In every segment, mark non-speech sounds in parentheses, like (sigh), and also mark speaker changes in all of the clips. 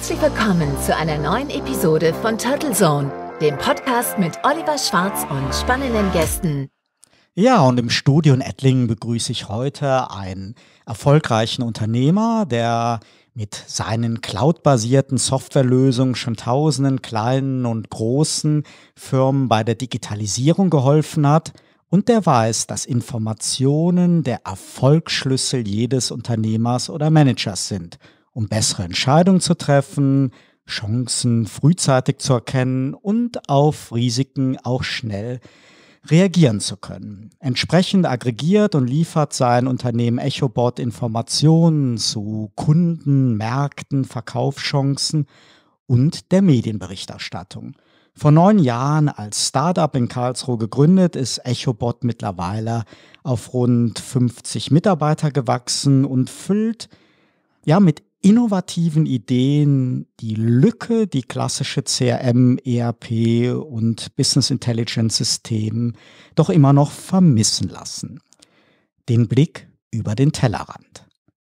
Speaker 1: Herzlich willkommen zu einer neuen Episode von Turtle Zone, dem Podcast mit Oliver Schwarz und spannenden Gästen.
Speaker 2: Ja, und im Studio in Ettlingen begrüße ich heute einen erfolgreichen Unternehmer, der mit seinen cloudbasierten Softwarelösungen schon tausenden kleinen und großen Firmen bei der Digitalisierung geholfen hat und der weiß, dass Informationen der Erfolgsschlüssel jedes Unternehmers oder Managers sind – um bessere Entscheidungen zu treffen, Chancen frühzeitig zu erkennen und auf Risiken auch schnell reagieren zu können. Entsprechend aggregiert und liefert sein Unternehmen EchoBot Informationen zu Kunden, Märkten, Verkaufschancen und der Medienberichterstattung. Vor neun Jahren als Startup in Karlsruhe gegründet, ist EchoBot mittlerweile auf rund 50 Mitarbeiter gewachsen und füllt ja mit innovativen Ideen die Lücke, die klassische CRM, ERP und Business Intelligence System doch immer noch vermissen lassen. Den Blick über den Tellerrand.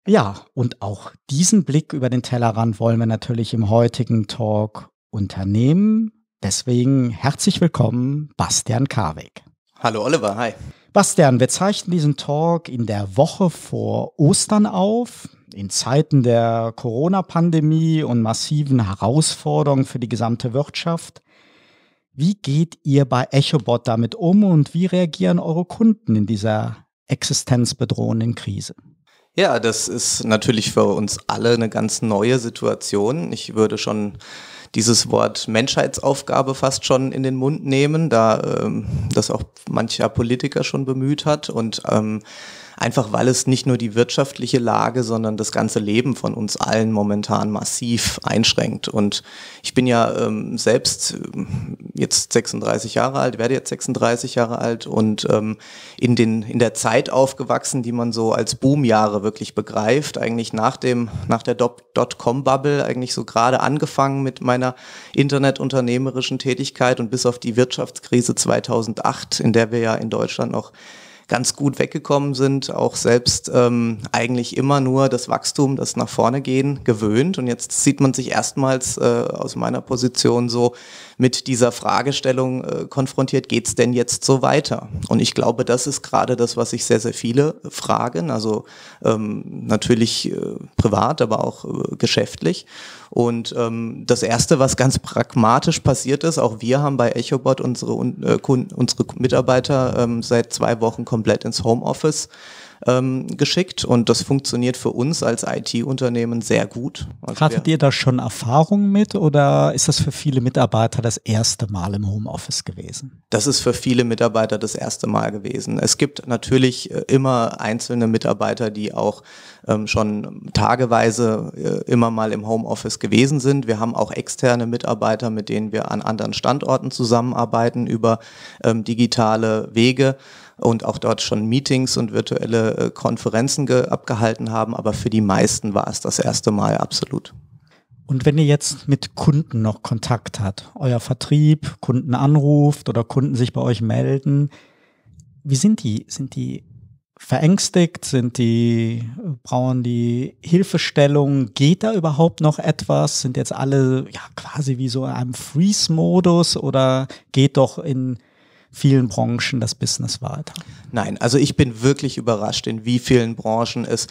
Speaker 2: Ja, und auch diesen Blick über den Tellerrand wollen wir natürlich im heutigen Talk unternehmen. Deswegen herzlich willkommen, Bastian Karweg.
Speaker 1: Hallo Oliver, hi.
Speaker 2: Bastian, wir zeichnen diesen Talk in der Woche vor Ostern auf. In Zeiten der Corona-Pandemie und massiven Herausforderungen für die gesamte Wirtschaft. Wie geht ihr bei EchoBot damit um und wie reagieren eure Kunden in dieser existenzbedrohenden Krise?
Speaker 1: Ja, das ist natürlich für uns alle eine ganz neue Situation. Ich würde schon dieses Wort Menschheitsaufgabe fast schon in den Mund nehmen, da ähm, das auch mancher Politiker schon bemüht hat und ähm, einfach weil es nicht nur die wirtschaftliche Lage, sondern das ganze Leben von uns allen momentan massiv einschränkt. Und ich bin ja ähm, selbst ähm, jetzt 36 Jahre alt, werde jetzt 36 Jahre alt und ähm, in, den, in der Zeit aufgewachsen, die man so als Boomjahre wirklich begreift, eigentlich nach, dem, nach der Dotcom-Bubble, eigentlich so gerade angefangen mit meiner internetunternehmerischen Tätigkeit und bis auf die Wirtschaftskrise 2008, in der wir ja in Deutschland noch ganz gut weggekommen sind, auch selbst ähm, eigentlich immer nur das Wachstum, das nach vorne gehen, gewöhnt. Und jetzt sieht man sich erstmals äh, aus meiner Position so mit dieser Fragestellung äh, konfrontiert, geht's denn jetzt so weiter? Und ich glaube, das ist gerade das, was sich sehr, sehr viele fragen, also ähm, natürlich äh, privat, aber auch äh, geschäftlich. Und ähm, das Erste, was ganz pragmatisch passiert ist, auch wir haben bei EchoBot unsere, äh, Kunden, unsere Mitarbeiter ähm, seit zwei Wochen komplett ins Homeoffice ähm, geschickt und das funktioniert für uns als IT-Unternehmen sehr gut. Also Hattet
Speaker 2: ihr da schon Erfahrung mit oder ist das für viele Mitarbeiter das erste Mal im Homeoffice gewesen?
Speaker 1: Das ist für viele Mitarbeiter das erste Mal gewesen. Es gibt natürlich äh, immer einzelne Mitarbeiter, die auch ähm, schon tageweise äh, immer mal im Homeoffice gewesen sind. Wir haben auch externe Mitarbeiter, mit denen wir an anderen Standorten zusammenarbeiten über ähm, digitale Wege und auch dort schon Meetings und virtuelle äh, Konferenzen abgehalten haben, aber für die meisten war es das erste Mal absolut.
Speaker 2: Und wenn ihr jetzt mit Kunden noch Kontakt habt, euer Vertrieb, Kunden anruft oder Kunden sich bei euch melden, wie sind die? Sind die verängstigt? Sind die, brauchen die Hilfestellung? Geht da überhaupt noch etwas? Sind jetzt alle ja quasi wie so in einem Freeze-Modus oder geht doch in vielen Branchen das Business weiter?
Speaker 1: Nein, also ich bin wirklich überrascht, in wie vielen Branchen es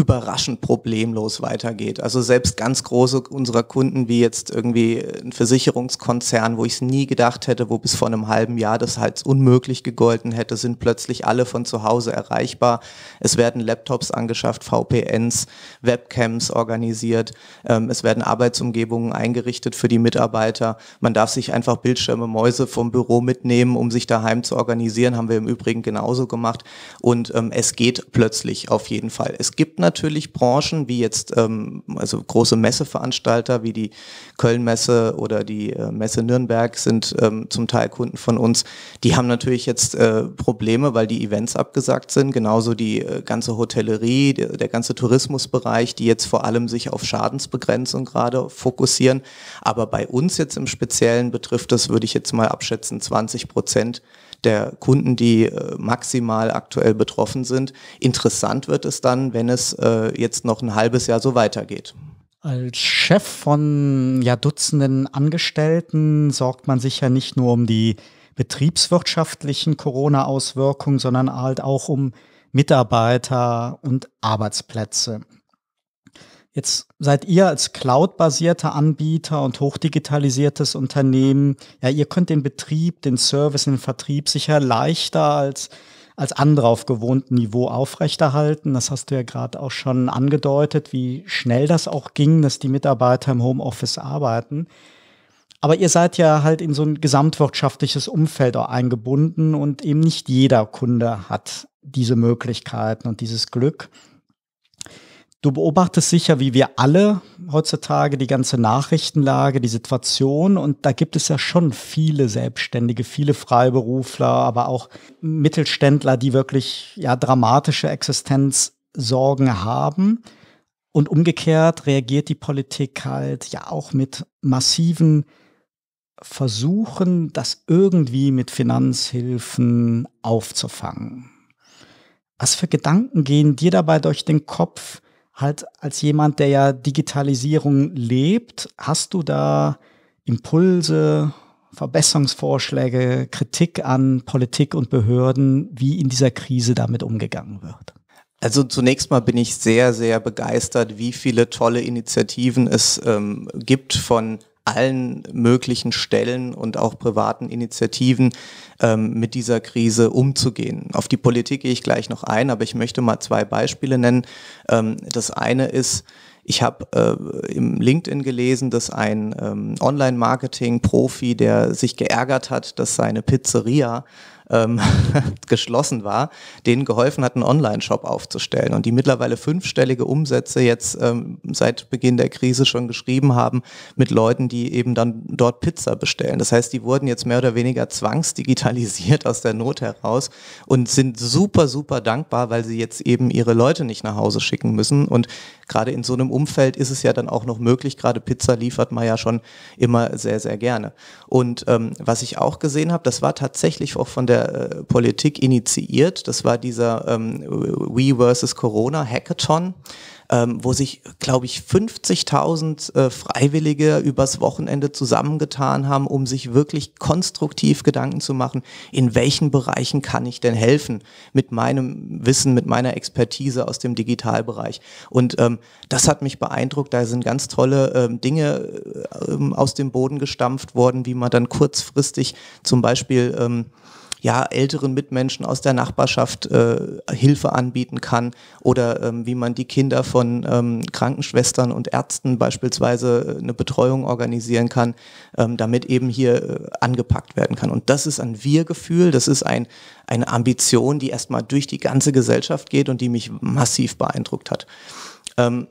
Speaker 1: überraschend problemlos weitergeht. Also selbst ganz große unserer Kunden, wie jetzt irgendwie ein Versicherungskonzern, wo ich es nie gedacht hätte, wo bis vor einem halben Jahr das halt unmöglich gegolten hätte, sind plötzlich alle von zu Hause erreichbar. Es werden Laptops angeschafft, VPNs, Webcams organisiert, ähm, es werden Arbeitsumgebungen eingerichtet für die Mitarbeiter. Man darf sich einfach Bildschirme, Mäuse vom Büro mitnehmen, um sich daheim zu organisieren. Haben wir im Übrigen genauso gemacht. Und ähm, es geht plötzlich auf jeden Fall. Es gibt natürlich Branchen, wie jetzt ähm, also große Messeveranstalter wie die Kölnmesse oder die äh, Messe Nürnberg sind ähm, zum Teil Kunden von uns. Die haben natürlich jetzt äh, Probleme, weil die Events abgesagt sind. Genauso die äh, ganze Hotellerie, der, der ganze Tourismusbereich, die jetzt vor allem sich auf Schadensbegrenzung gerade fokussieren. Aber bei uns jetzt im Speziellen betrifft das, würde ich jetzt mal abschätzen, 20 Prozent der Kunden, die äh, maximal aktuell betroffen sind. Interessant wird es dann, wenn es äh, jetzt noch ein halbes Jahr so weitergeht.
Speaker 2: Als Chef von ja, Dutzenden Angestellten sorgt man sich ja nicht nur um die betriebswirtschaftlichen Corona-Auswirkungen, sondern halt auch um Mitarbeiter und Arbeitsplätze. Jetzt seid ihr als cloud-basierter Anbieter und hochdigitalisiertes Unternehmen, ja, ihr könnt den Betrieb, den Service, den Vertrieb sicher leichter als, als andere auf gewohntem Niveau aufrechterhalten. Das hast du ja gerade auch schon angedeutet, wie schnell das auch ging, dass die Mitarbeiter im Homeoffice arbeiten. Aber ihr seid ja halt in so ein gesamtwirtschaftliches Umfeld auch eingebunden und eben nicht jeder Kunde hat diese Möglichkeiten und dieses Glück. Du beobachtest sicher, wie wir alle heutzutage, die ganze Nachrichtenlage, die Situation. Und da gibt es ja schon viele Selbstständige, viele Freiberufler, aber auch Mittelständler, die wirklich ja dramatische Existenzsorgen haben. Und umgekehrt reagiert die Politik halt ja auch mit massiven Versuchen, das irgendwie mit Finanzhilfen aufzufangen. Was für Gedanken gehen dir dabei durch den Kopf? halt als jemand, der ja Digitalisierung lebt, hast du da Impulse, Verbesserungsvorschläge, Kritik an Politik und Behörden, wie in dieser Krise damit umgegangen wird?
Speaker 1: Also zunächst mal bin ich sehr, sehr begeistert, wie viele tolle Initiativen es ähm, gibt von allen möglichen Stellen und auch privaten Initiativen ähm, mit dieser Krise umzugehen. Auf die Politik gehe ich gleich noch ein, aber ich möchte mal zwei Beispiele nennen. Ähm, das eine ist, ich habe äh, im LinkedIn gelesen, dass ein ähm, Online-Marketing-Profi, der sich geärgert hat, dass seine Pizzeria ähm, (laughs) geschlossen war, denen geholfen hat, einen Online-Shop aufzustellen und die mittlerweile fünfstellige Umsätze jetzt ähm, seit Beginn der Krise schon geschrieben haben mit Leuten, die eben dann dort Pizza bestellen. Das heißt, die wurden jetzt mehr oder weniger zwangsdigitalisiert aus der Not heraus und sind super, super dankbar, weil sie jetzt eben ihre Leute nicht nach Hause schicken müssen und gerade in so einem Umfeld ist es ja dann auch noch möglich, gerade Pizza liefert man ja schon immer sehr, sehr gerne. Und ähm, was ich auch gesehen habe, das war tatsächlich auch von der äh, Politik initiiert, das war dieser ähm, We versus Corona Hackathon ähm, wo sich, glaube ich, 50.000 äh, Freiwillige übers Wochenende zusammengetan haben, um sich wirklich konstruktiv Gedanken zu machen, in welchen Bereichen kann ich denn helfen mit meinem Wissen, mit meiner Expertise aus dem Digitalbereich. Und ähm, das hat mich beeindruckt. Da sind ganz tolle ähm, Dinge äh, ähm, aus dem Boden gestampft worden, wie man dann kurzfristig zum Beispiel ähm, ja, älteren Mitmenschen aus der Nachbarschaft äh, Hilfe anbieten kann oder ähm, wie man die Kinder von ähm, Krankenschwestern und Ärzten beispielsweise äh, eine Betreuung organisieren kann, ähm, damit eben hier äh, angepackt werden kann. Und das ist ein Wir-Gefühl, das ist ein, eine Ambition, die erstmal durch die ganze Gesellschaft geht und die mich massiv beeindruckt hat. Ähm,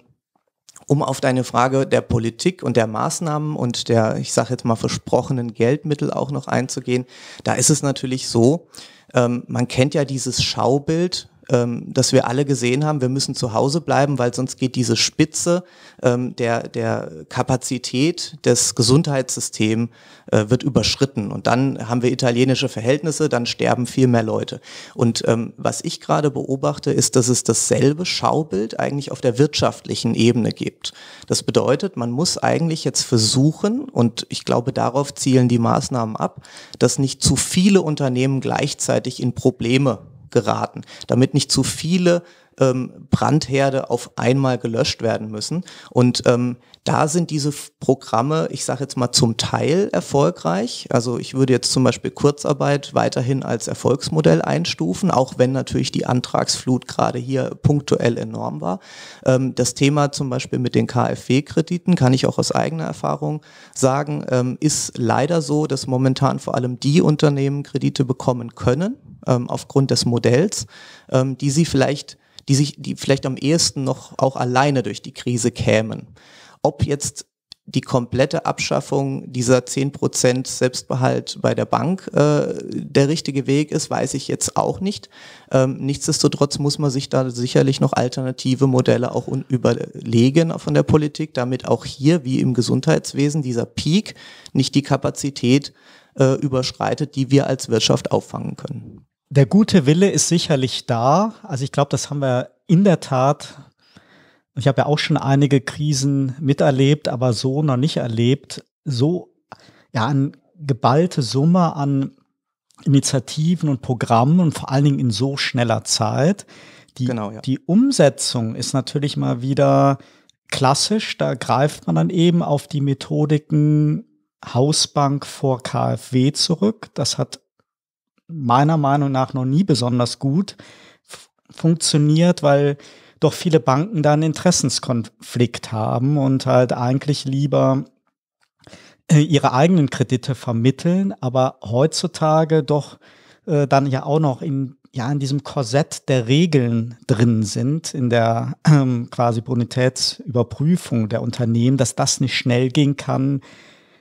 Speaker 1: um auf deine Frage der Politik und der Maßnahmen und der, ich sage jetzt mal, versprochenen Geldmittel auch noch einzugehen, da ist es natürlich so, ähm, man kennt ja dieses Schaubild ähm, dass wir alle gesehen haben, wir müssen zu Hause bleiben, weil sonst geht diese Spitze ähm, der, der Kapazität des Gesundheitssystems äh, wird überschritten. Und dann haben wir italienische Verhältnisse, dann sterben viel mehr Leute. Und ähm, was ich gerade beobachte, ist, dass es dasselbe Schaubild eigentlich auf der wirtschaftlichen Ebene gibt. Das bedeutet, man muss eigentlich jetzt versuchen, und ich glaube, darauf zielen die Maßnahmen ab, dass nicht zu viele Unternehmen gleichzeitig in Probleme geraten, damit nicht zu viele ähm, Brandherde auf einmal gelöscht werden müssen. Und ähm, da sind diese Programme, ich sage jetzt mal zum Teil erfolgreich. Also ich würde jetzt zum Beispiel Kurzarbeit weiterhin als Erfolgsmodell einstufen, auch wenn natürlich die Antragsflut gerade hier punktuell enorm war. Ähm, das Thema zum Beispiel mit den KfW-Krediten, kann ich auch aus eigener Erfahrung sagen, ähm, ist leider so, dass momentan vor allem die Unternehmen Kredite bekommen können, ähm, aufgrund des Modells, die sie vielleicht die sich, die vielleicht am ehesten noch auch alleine durch die Krise kämen ob jetzt die komplette Abschaffung dieser zehn Prozent Selbstbehalt bei der Bank äh, der richtige Weg ist, weiß ich jetzt auch nicht. Ähm, nichtsdestotrotz muss man sich da sicherlich noch alternative Modelle auch überlegen von der Politik, damit auch hier wie im Gesundheitswesen dieser Peak nicht die Kapazität äh, überschreitet, die wir als Wirtschaft auffangen können.
Speaker 2: Der gute Wille ist sicherlich da. Also ich glaube, das haben wir in der Tat ich habe ja auch schon einige Krisen miterlebt, aber so noch nicht erlebt, so ja, eine geballte Summe an Initiativen und Programmen und vor allen Dingen in so schneller Zeit. Die, genau, ja. die Umsetzung ist natürlich mal wieder klassisch, da greift man dann eben auf die Methodiken Hausbank vor KfW zurück. Das hat meiner Meinung nach noch nie besonders gut funktioniert, weil doch viele Banken da einen Interessenskonflikt haben und halt eigentlich lieber äh, ihre eigenen Kredite vermitteln, aber heutzutage doch äh, dann ja auch noch in ja in diesem Korsett der Regeln drin sind, in der ähm, quasi Bonitätsüberprüfung der Unternehmen, dass das nicht schnell gehen kann,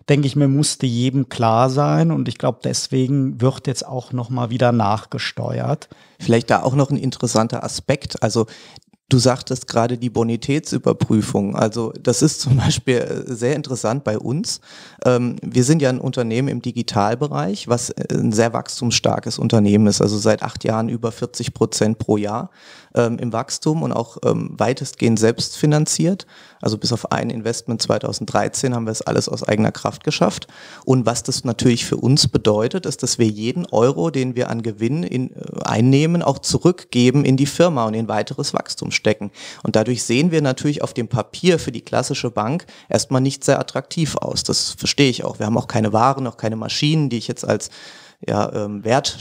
Speaker 2: denke ich mir, musste jedem klar sein. Und ich glaube, deswegen wird jetzt auch nochmal wieder
Speaker 1: nachgesteuert. Vielleicht da auch noch ein interessanter Aspekt. Also Du sagtest gerade die Bonitätsüberprüfung. Also das ist zum Beispiel äh, sehr interessant bei uns. Ähm, wir sind ja ein Unternehmen im Digitalbereich, was äh, ein sehr wachstumsstarkes Unternehmen ist, also seit acht Jahren über 40 Prozent pro Jahr ähm, im Wachstum und auch ähm, weitestgehend selbst finanziert. Also bis auf ein Investment 2013 haben wir es alles aus eigener Kraft geschafft. Und was das natürlich für uns bedeutet, ist, dass wir jeden Euro, den wir an Gewinn in, äh, einnehmen, auch zurückgeben in die Firma und in weiteres Wachstum stecken. Und dadurch sehen wir natürlich auf dem Papier für die klassische Bank erstmal nicht sehr attraktiv aus. Das verstehe ich auch. Wir haben auch keine Waren, auch keine Maschinen, die ich jetzt als ja, ähm, Wert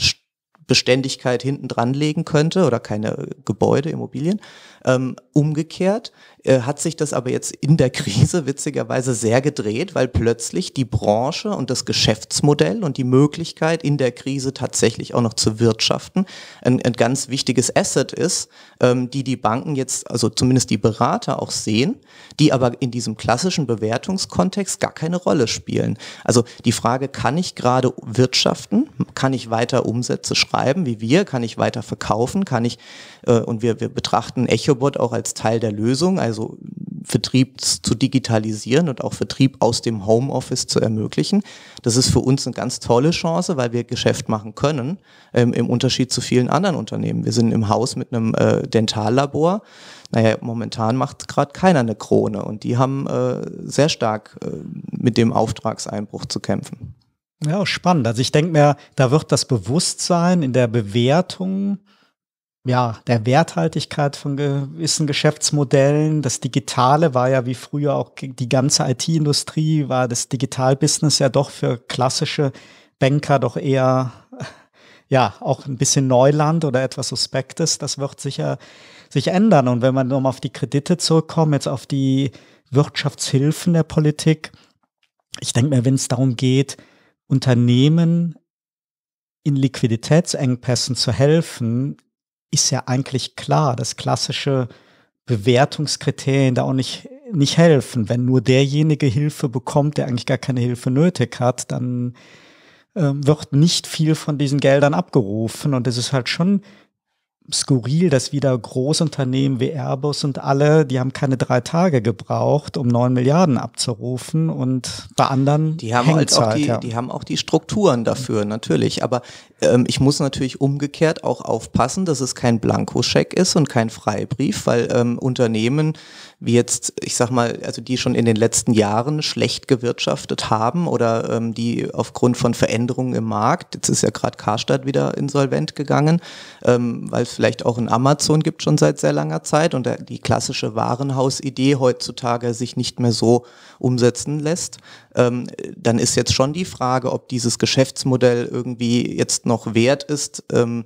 Speaker 1: Beständigkeit hinten dran legen könnte oder keine äh, Gebäude, Immobilien. Ähm, umgekehrt äh, hat sich das aber jetzt in der Krise witzigerweise sehr gedreht, weil plötzlich die Branche und das Geschäftsmodell und die Möglichkeit in der Krise tatsächlich auch noch zu wirtschaften ein, ein ganz wichtiges Asset ist, ähm, die die Banken jetzt, also zumindest die Berater auch sehen, die aber in diesem klassischen Bewertungskontext gar keine Rolle spielen. Also die Frage, kann ich gerade wirtschaften? Kann ich weiter Umsätze schreiben wie wir? Kann ich weiter verkaufen? Kann ich, äh, und wir, wir betrachten EchoBot auch als Teil der Lösung, also also Vertrieb zu digitalisieren und auch Vertrieb aus dem Homeoffice zu ermöglichen. Das ist für uns eine ganz tolle Chance, weil wir Geschäft machen können, ähm, im Unterschied zu vielen anderen Unternehmen. Wir sind im Haus mit einem äh, Dentallabor. Naja, momentan macht gerade keiner eine Krone und die haben äh, sehr stark äh, mit dem Auftragseinbruch zu kämpfen.
Speaker 2: Ja, spannend. Also ich denke mir, da wird das Bewusstsein in der Bewertung ja, der Werthaltigkeit von gewissen Geschäftsmodellen. Das Digitale war ja wie früher auch die ganze IT-Industrie, war das Digital-Business ja doch für klassische Banker doch eher, (laughs) ja, auch ein bisschen Neuland oder etwas Suspektes. Das wird sicher sich ändern. Und wenn man nochmal auf die Kredite zurückkommt, jetzt auf die Wirtschaftshilfen der Politik, ich denke mir, wenn es darum geht, Unternehmen in Liquiditätsengpässen zu helfen, ist ja eigentlich klar, dass klassische Bewertungskriterien da auch nicht, nicht helfen. Wenn nur derjenige Hilfe bekommt, der eigentlich gar keine Hilfe nötig hat, dann äh, wird nicht viel von diesen Geldern abgerufen. Und es ist halt schon skurril, dass wieder Großunternehmen wie Airbus und alle, die haben keine drei Tage gebraucht, um neun Milliarden abzurufen und bei anderen die haben halt auch die, ja. die
Speaker 1: haben auch die Strukturen dafür natürlich, aber ähm, ich muss natürlich umgekehrt auch aufpassen, dass es kein Blankoscheck ist und kein Freibrief, weil ähm, Unternehmen wie jetzt, ich sag mal, also die schon in den letzten Jahren schlecht gewirtschaftet haben oder ähm, die aufgrund von Veränderungen im Markt, jetzt ist ja gerade Karstadt wieder insolvent gegangen, ähm, weil es vielleicht auch ein Amazon gibt schon seit sehr langer Zeit und die klassische Warenhausidee heutzutage sich nicht mehr so umsetzen lässt, ähm, dann ist jetzt schon die Frage, ob dieses Geschäftsmodell irgendwie jetzt noch wert ist, ähm,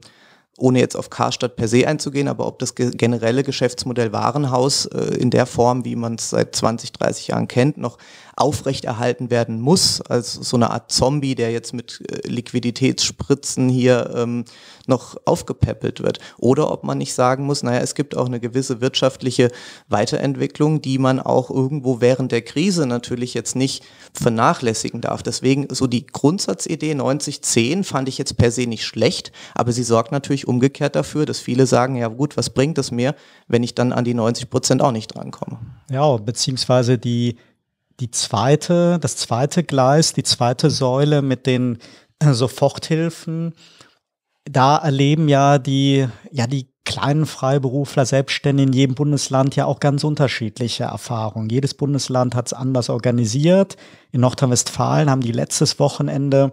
Speaker 1: ohne jetzt auf Karstadt per se einzugehen, aber ob das generelle Geschäftsmodell Warenhaus äh, in der Form, wie man es seit 20, 30 Jahren kennt, noch aufrechterhalten werden muss, als so eine Art Zombie, der jetzt mit äh, Liquiditätsspritzen hier ähm, noch aufgepäppelt wird. Oder ob man nicht sagen muss, naja, es gibt auch eine gewisse wirtschaftliche Weiterentwicklung, die man auch irgendwo während der Krise natürlich jetzt nicht vernachlässigen darf. Deswegen so die Grundsatzidee 90-10 fand ich jetzt per se nicht schlecht, aber sie sorgt natürlich umgekehrt dafür, dass viele sagen, ja gut, was bringt es mir, wenn ich dann an die 90 Prozent auch nicht drankomme?
Speaker 2: Ja, beziehungsweise die, die zweite, das zweite Gleis, die zweite Säule mit den äh, Soforthilfen, da erleben ja die, ja, die kleinen Freiberufler, Selbstständigen in jedem Bundesland ja auch ganz unterschiedliche Erfahrungen. Jedes Bundesland hat es anders organisiert. In Nordrhein-Westfalen haben die letztes Wochenende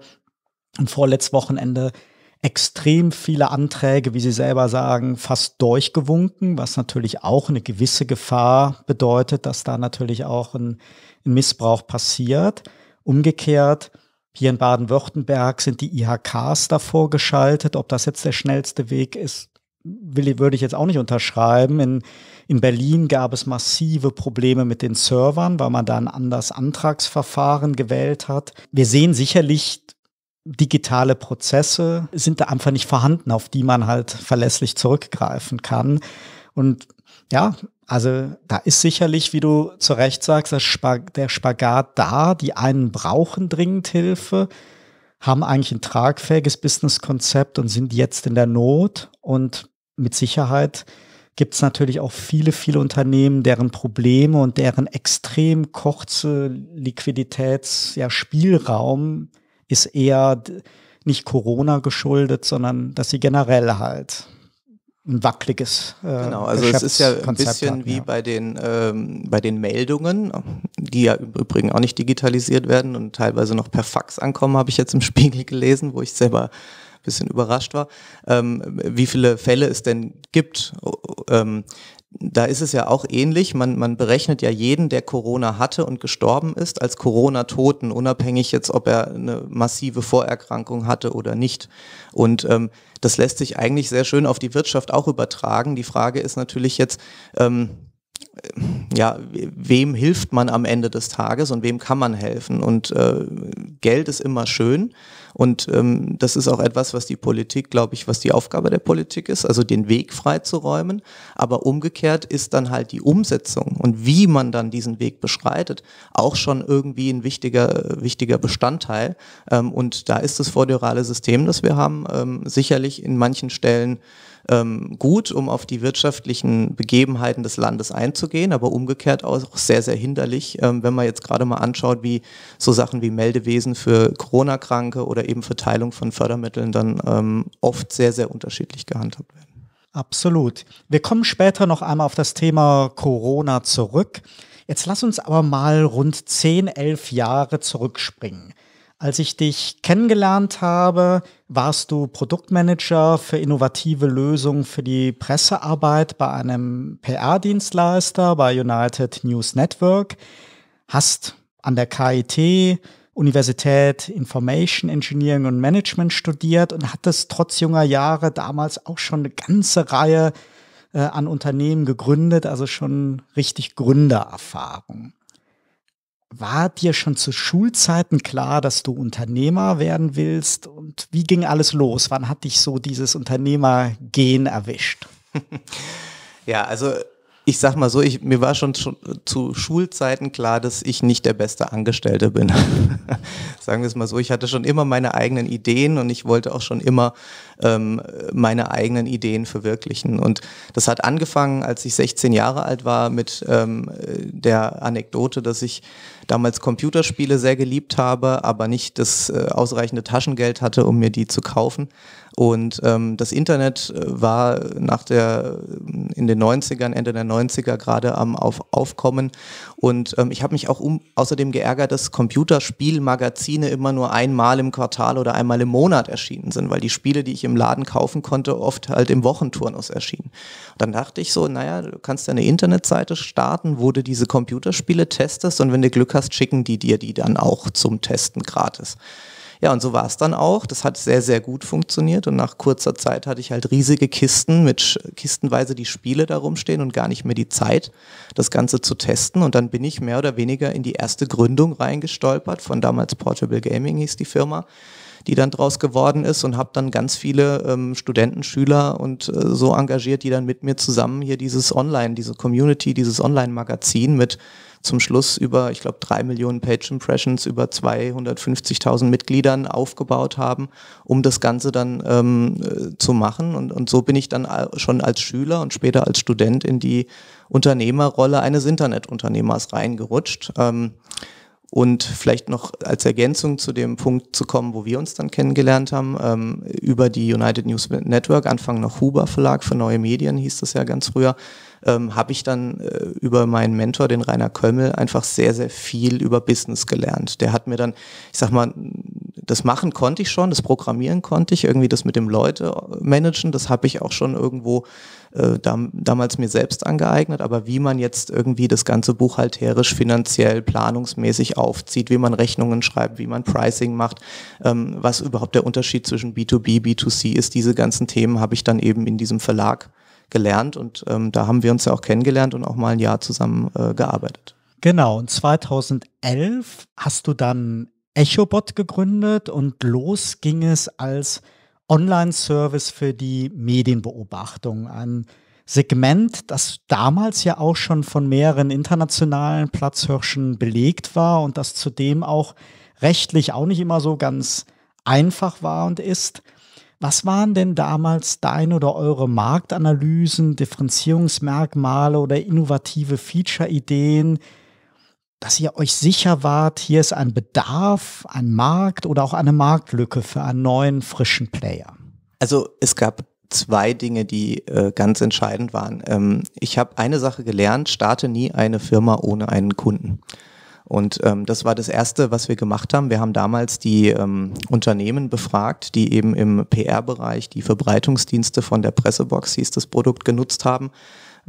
Speaker 2: und vorletztes Wochenende extrem viele Anträge, wie Sie selber sagen, fast durchgewunken, was natürlich auch eine gewisse Gefahr bedeutet, dass da natürlich auch ein, ein Missbrauch passiert. Umgekehrt hier in Baden-Württemberg sind die IHKs davor geschaltet. Ob das jetzt der schnellste Weg ist, Willi, würde ich jetzt auch nicht unterschreiben. In, in Berlin gab es massive Probleme mit den Servern, weil man da ein anderes Antragsverfahren gewählt hat. Wir sehen sicherlich, digitale Prozesse sind da einfach nicht vorhanden, auf die man halt verlässlich zurückgreifen kann. Und ja, also da ist sicherlich, wie du zu Recht sagst, der Spagat da. Die einen brauchen dringend Hilfe, haben eigentlich ein tragfähiges Businesskonzept und sind jetzt in der Not. Und mit Sicherheit gibt es natürlich auch viele, viele Unternehmen, deren Probleme und deren extrem kurze Liquiditätsspielraum ja, ist eher nicht Corona geschuldet, sondern dass sie generell halt ein wackeliges äh, Genau, also es ist ja ein bisschen wie ja.
Speaker 1: bei den, ähm, bei den Meldungen, die ja im Übrigen auch nicht digitalisiert werden und teilweise noch per Fax ankommen, habe ich jetzt im (laughs) Spiegel gelesen, wo ich selber ein bisschen überrascht war, ähm, wie viele Fälle es denn gibt. Ähm, da ist es ja auch ähnlich. Man, man berechnet ja jeden, der Corona hatte und gestorben ist, als Corona-Toten, unabhängig jetzt, ob er eine massive Vorerkrankung hatte oder nicht. Und ähm, das lässt sich eigentlich sehr schön auf die Wirtschaft auch übertragen. Die Frage ist natürlich jetzt, ähm, ja, wem hilft man am Ende des Tages und wem kann man helfen? Und äh, Geld ist immer schön. Und ähm, das ist auch etwas, was die Politik, glaube ich, was die Aufgabe der Politik ist, also den Weg freizuräumen. Aber umgekehrt ist dann halt die Umsetzung und wie man dann diesen Weg beschreitet, auch schon irgendwie ein wichtiger, wichtiger Bestandteil. Ähm, und da ist das vordiorale System, das wir haben, ähm, sicherlich in manchen Stellen ähm, gut, um auf die wirtschaftlichen Begebenheiten des Landes einzugehen, aber umgekehrt auch sehr, sehr hinderlich, ähm, wenn man jetzt gerade mal anschaut, wie so Sachen wie Meldewesen für Corona-Kranke oder eben Verteilung von Fördermitteln dann ähm, oft sehr, sehr unterschiedlich gehandhabt werden.
Speaker 2: Absolut. Wir kommen später noch einmal auf das Thema Corona zurück. Jetzt lass uns aber mal rund 10, 11 Jahre zurückspringen. Als ich dich kennengelernt habe, warst du Produktmanager für innovative Lösungen für die Pressearbeit bei einem PR-Dienstleister, bei United News Network, hast an der KIT Universität Information Engineering und Management studiert und hattest trotz junger Jahre damals auch schon eine ganze Reihe äh, an Unternehmen gegründet, also schon richtig Gründererfahrung. War dir schon zu Schulzeiten klar, dass du Unternehmer werden willst? Und wie ging alles los? Wann hat dich so dieses Unternehmergehen erwischt?
Speaker 1: (laughs) ja, also ich sag mal so, ich, mir war schon zu, zu Schulzeiten klar, dass ich nicht der beste Angestellte bin. (laughs) Sagen wir es mal so, ich hatte schon immer meine eigenen Ideen und ich wollte auch schon immer ähm, meine eigenen Ideen verwirklichen. Und das hat angefangen, als ich 16 Jahre alt war, mit ähm, der Anekdote, dass ich damals Computerspiele sehr geliebt habe, aber nicht das äh, ausreichende Taschengeld hatte, um mir die zu kaufen. Und ähm, das Internet äh, war nach der, in den 90ern, Ende der 90er gerade am Auf Aufkommen. Und ähm, ich habe mich auch um, außerdem geärgert, dass Computerspielmagazine immer nur einmal im Quartal oder einmal im Monat erschienen sind, weil die Spiele, die ich im Laden kaufen konnte, oft halt im Wochenturnus erschienen. Und dann dachte ich so, naja, du kannst ja eine Internetseite starten, wo du diese Computerspiele testest und wenn du Glück hast, schicken die dir die dann auch zum Testen gratis. Ja, und so war es dann auch. Das hat sehr, sehr gut funktioniert und nach kurzer Zeit hatte ich halt riesige Kisten mit kistenweise die Spiele da rumstehen und gar nicht mehr die Zeit, das Ganze zu testen. Und dann bin ich mehr oder weniger in die erste Gründung reingestolpert von damals Portable Gaming hieß die Firma die dann draus geworden ist und habe dann ganz viele ähm, Studenten, Schüler und äh, so engagiert, die dann mit mir zusammen hier dieses Online, diese Community, dieses Online-Magazin mit zum Schluss über, ich glaube, drei Millionen Page Impressions über 250.000 Mitgliedern aufgebaut haben, um das Ganze dann ähm, äh, zu machen. Und, und so bin ich dann schon als Schüler und später als Student in die Unternehmerrolle eines Internetunternehmers reingerutscht. Ähm, und vielleicht noch als Ergänzung zu dem Punkt zu kommen, wo wir uns dann kennengelernt haben, ähm, über die United News Network, Anfang noch Huber Verlag für neue Medien hieß das ja ganz früher, ähm, habe ich dann äh, über meinen Mentor, den Rainer Kömmel, einfach sehr, sehr viel über Business gelernt. Der hat mir dann, ich sag mal, das machen konnte ich schon, das Programmieren konnte ich, irgendwie das mit dem Leute äh, managen, das habe ich auch schon irgendwo äh, dam damals mir selbst angeeignet, aber wie man jetzt irgendwie das Ganze buchhalterisch, finanziell, planungsmäßig aufzieht, wie man Rechnungen schreibt, wie man Pricing macht, ähm, was überhaupt der Unterschied zwischen B2B, B2C ist, diese ganzen Themen habe ich dann eben in diesem Verlag gelernt und ähm, da haben wir uns ja auch kennengelernt und auch mal ein Jahr zusammen äh, gearbeitet.
Speaker 2: Genau, und 2011 hast du dann EchoBot gegründet und los ging es als Online-Service für die Medienbeobachtung. Ein Segment, das damals ja auch schon von mehreren internationalen Platzhirschen belegt war und das zudem auch rechtlich auch nicht immer so ganz einfach war und ist. Was waren denn damals deine oder eure Marktanalysen, Differenzierungsmerkmale oder innovative Feature-Ideen, dass ihr euch sicher wart, hier ist ein Bedarf, ein Markt oder auch eine Marktlücke für einen neuen, frischen Player?
Speaker 1: Also es gab zwei Dinge, die äh, ganz entscheidend waren. Ähm, ich habe eine Sache gelernt, starte nie eine Firma ohne einen Kunden. Und ähm, das war das Erste, was wir gemacht haben. Wir haben damals die ähm, Unternehmen befragt, die eben im PR-Bereich die Verbreitungsdienste von der Pressebox, hieß das Produkt, genutzt haben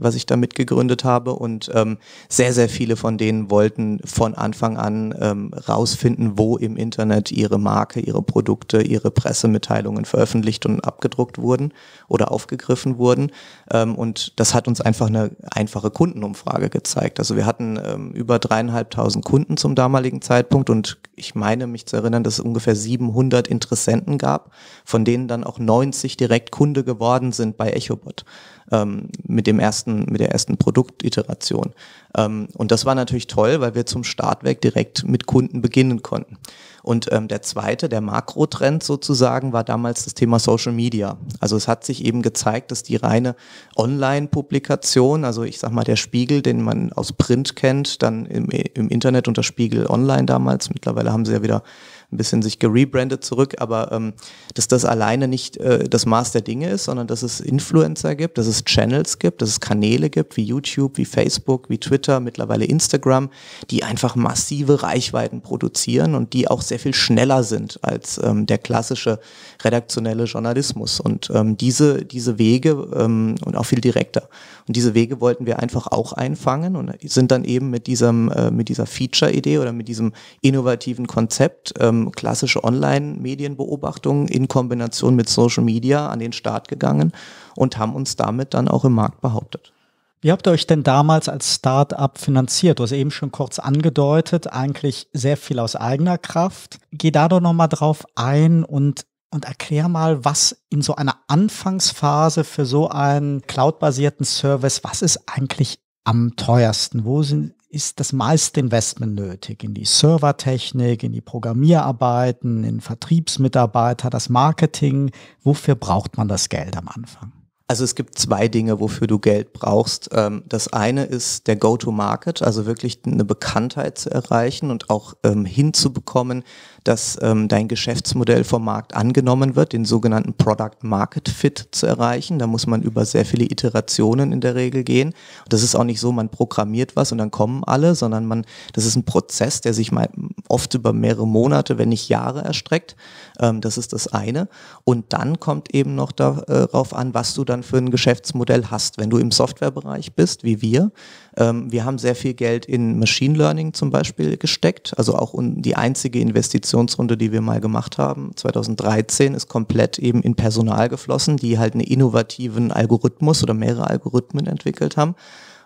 Speaker 1: was ich da mitgegründet habe. Und ähm, sehr, sehr viele von denen wollten von Anfang an ähm, rausfinden, wo im Internet ihre Marke, ihre Produkte, ihre Pressemitteilungen veröffentlicht und abgedruckt wurden oder aufgegriffen wurden. Ähm, und das hat uns einfach eine einfache Kundenumfrage gezeigt. Also wir hatten ähm, über dreieinhalbtausend Kunden zum damaligen Zeitpunkt und ich meine mich zu erinnern, dass es ungefähr 700 Interessenten gab, von denen dann auch 90 direkt Kunde geworden sind bei EchoBot ähm, mit dem ersten, mit der ersten Produktiteration. Ähm, und das war natürlich toll, weil wir zum Startwerk direkt mit Kunden beginnen konnten. Und ähm, der zweite, der Makrotrend sozusagen, war damals das Thema Social Media. Also es hat sich eben gezeigt, dass die reine Online-Publikation, also ich sag mal der Spiegel, den man aus Print kennt, dann im, im Internet unter Spiegel Online damals, mittlerweile haben sie ja wieder ein bisschen sich gerebrandet zurück, aber ähm, dass das alleine nicht äh, das Maß der Dinge ist, sondern dass es Influencer gibt, dass es Channels gibt, dass es Kanäle gibt wie YouTube, wie Facebook, wie Twitter, mittlerweile Instagram, die einfach massive Reichweiten produzieren und die auch sehr viel schneller sind als ähm, der klassische redaktionelle Journalismus. Und ähm, diese, diese Wege ähm, und auch viel direkter. Und diese Wege wollten wir einfach auch einfangen und sind dann eben mit, diesem, äh, mit dieser Feature-Idee oder mit diesem innovativen Konzept ähm, klassische Online-Medienbeobachtungen in Kombination mit Social Media an den Start gegangen und haben uns damit dann auch im Markt behauptet.
Speaker 2: Wie habt ihr euch denn damals als Start-up finanziert? Du hast eben schon kurz angedeutet, eigentlich sehr viel aus eigener Kraft. Geh da doch nochmal drauf ein und und erklär mal, was in so einer Anfangsphase für so einen cloud-basierten Service, was ist eigentlich am teuersten? Wo sind, ist das meiste Investment nötig? In die Servertechnik, in die Programmierarbeiten, in Vertriebsmitarbeiter, das Marketing? Wofür braucht man das Geld am Anfang?
Speaker 1: Also es gibt zwei Dinge, wofür du Geld brauchst. Ähm, das eine ist der Go-to-Market, also wirklich eine Bekanntheit zu erreichen und auch ähm, hinzubekommen, dass ähm, dein Geschäftsmodell vom Markt angenommen wird, den sogenannten Product Market Fit zu erreichen. Da muss man über sehr viele Iterationen in der Regel gehen. Und das ist auch nicht so, man programmiert was und dann kommen alle, sondern man, das ist ein Prozess, der sich mal oft über mehrere Monate, wenn nicht Jahre erstreckt. Ähm, das ist das eine. Und dann kommt eben noch darauf äh, an, was du dann für ein Geschäftsmodell hast. Wenn du im Softwarebereich bist, wie wir, ähm, wir haben sehr viel Geld in Machine Learning zum Beispiel gesteckt. Also auch die einzige Investitionsrunde, die wir mal gemacht haben, 2013, ist komplett eben in Personal geflossen, die halt einen innovativen Algorithmus oder mehrere Algorithmen entwickelt haben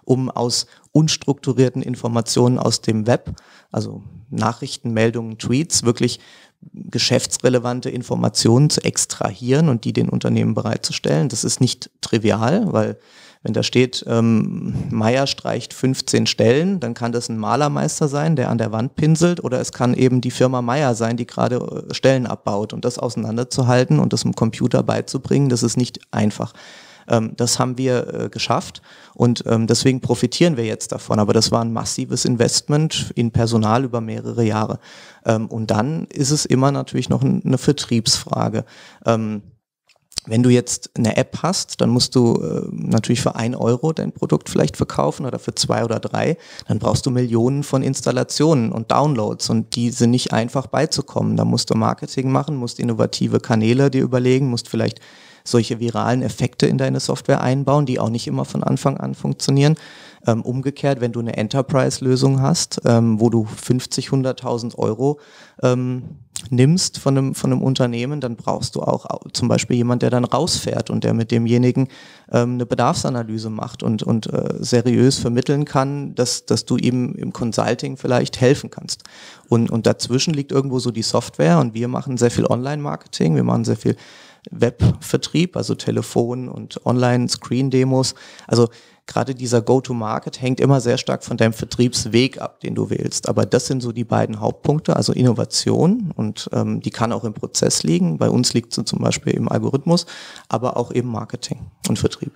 Speaker 1: um aus unstrukturierten Informationen aus dem Web, also Nachrichten, Meldungen, Tweets, wirklich geschäftsrelevante Informationen zu extrahieren und die den Unternehmen bereitzustellen. Das ist nicht trivial, weil wenn da steht, ähm, Meier streicht 15 Stellen, dann kann das ein Malermeister sein, der an der Wand pinselt, oder es kann eben die Firma Meier sein, die gerade äh, Stellen abbaut. Und das auseinanderzuhalten und das im Computer beizubringen, das ist nicht einfach ähm, das haben wir äh, geschafft und ähm, deswegen profitieren wir jetzt davon. Aber das war ein massives Investment in Personal über mehrere Jahre. Ähm, und dann ist es immer natürlich noch eine Vertriebsfrage wenn du jetzt eine App hast, dann musst du äh, natürlich für ein Euro dein Produkt vielleicht verkaufen oder für zwei oder drei. Dann brauchst du Millionen von Installationen und Downloads und die sind nicht einfach beizukommen. Da musst du Marketing machen, musst innovative Kanäle dir überlegen, musst vielleicht solche viralen Effekte in deine Software einbauen, die auch nicht immer von Anfang an funktionieren. Ähm, umgekehrt, wenn du eine Enterprise-Lösung hast, ähm, wo du 50, 100.000 Euro ähm, nimmst von einem, von einem Unternehmen, dann brauchst du auch zum Beispiel jemand, der dann rausfährt und der mit demjenigen ähm, eine Bedarfsanalyse macht und, und äh, seriös vermitteln kann, dass, dass du ihm im Consulting vielleicht helfen kannst. Und, und dazwischen liegt irgendwo so die Software und wir machen sehr viel Online-Marketing, wir machen sehr viel Webvertrieb, also Telefon und Online-Screen-Demos. Also gerade dieser Go-to-Market hängt immer sehr stark von deinem Vertriebsweg ab, den du wählst. Aber das sind so die beiden Hauptpunkte, also Innovation und ähm, die kann auch im Prozess liegen. Bei uns liegt sie zum Beispiel im Algorithmus, aber auch eben Marketing und Vertrieb.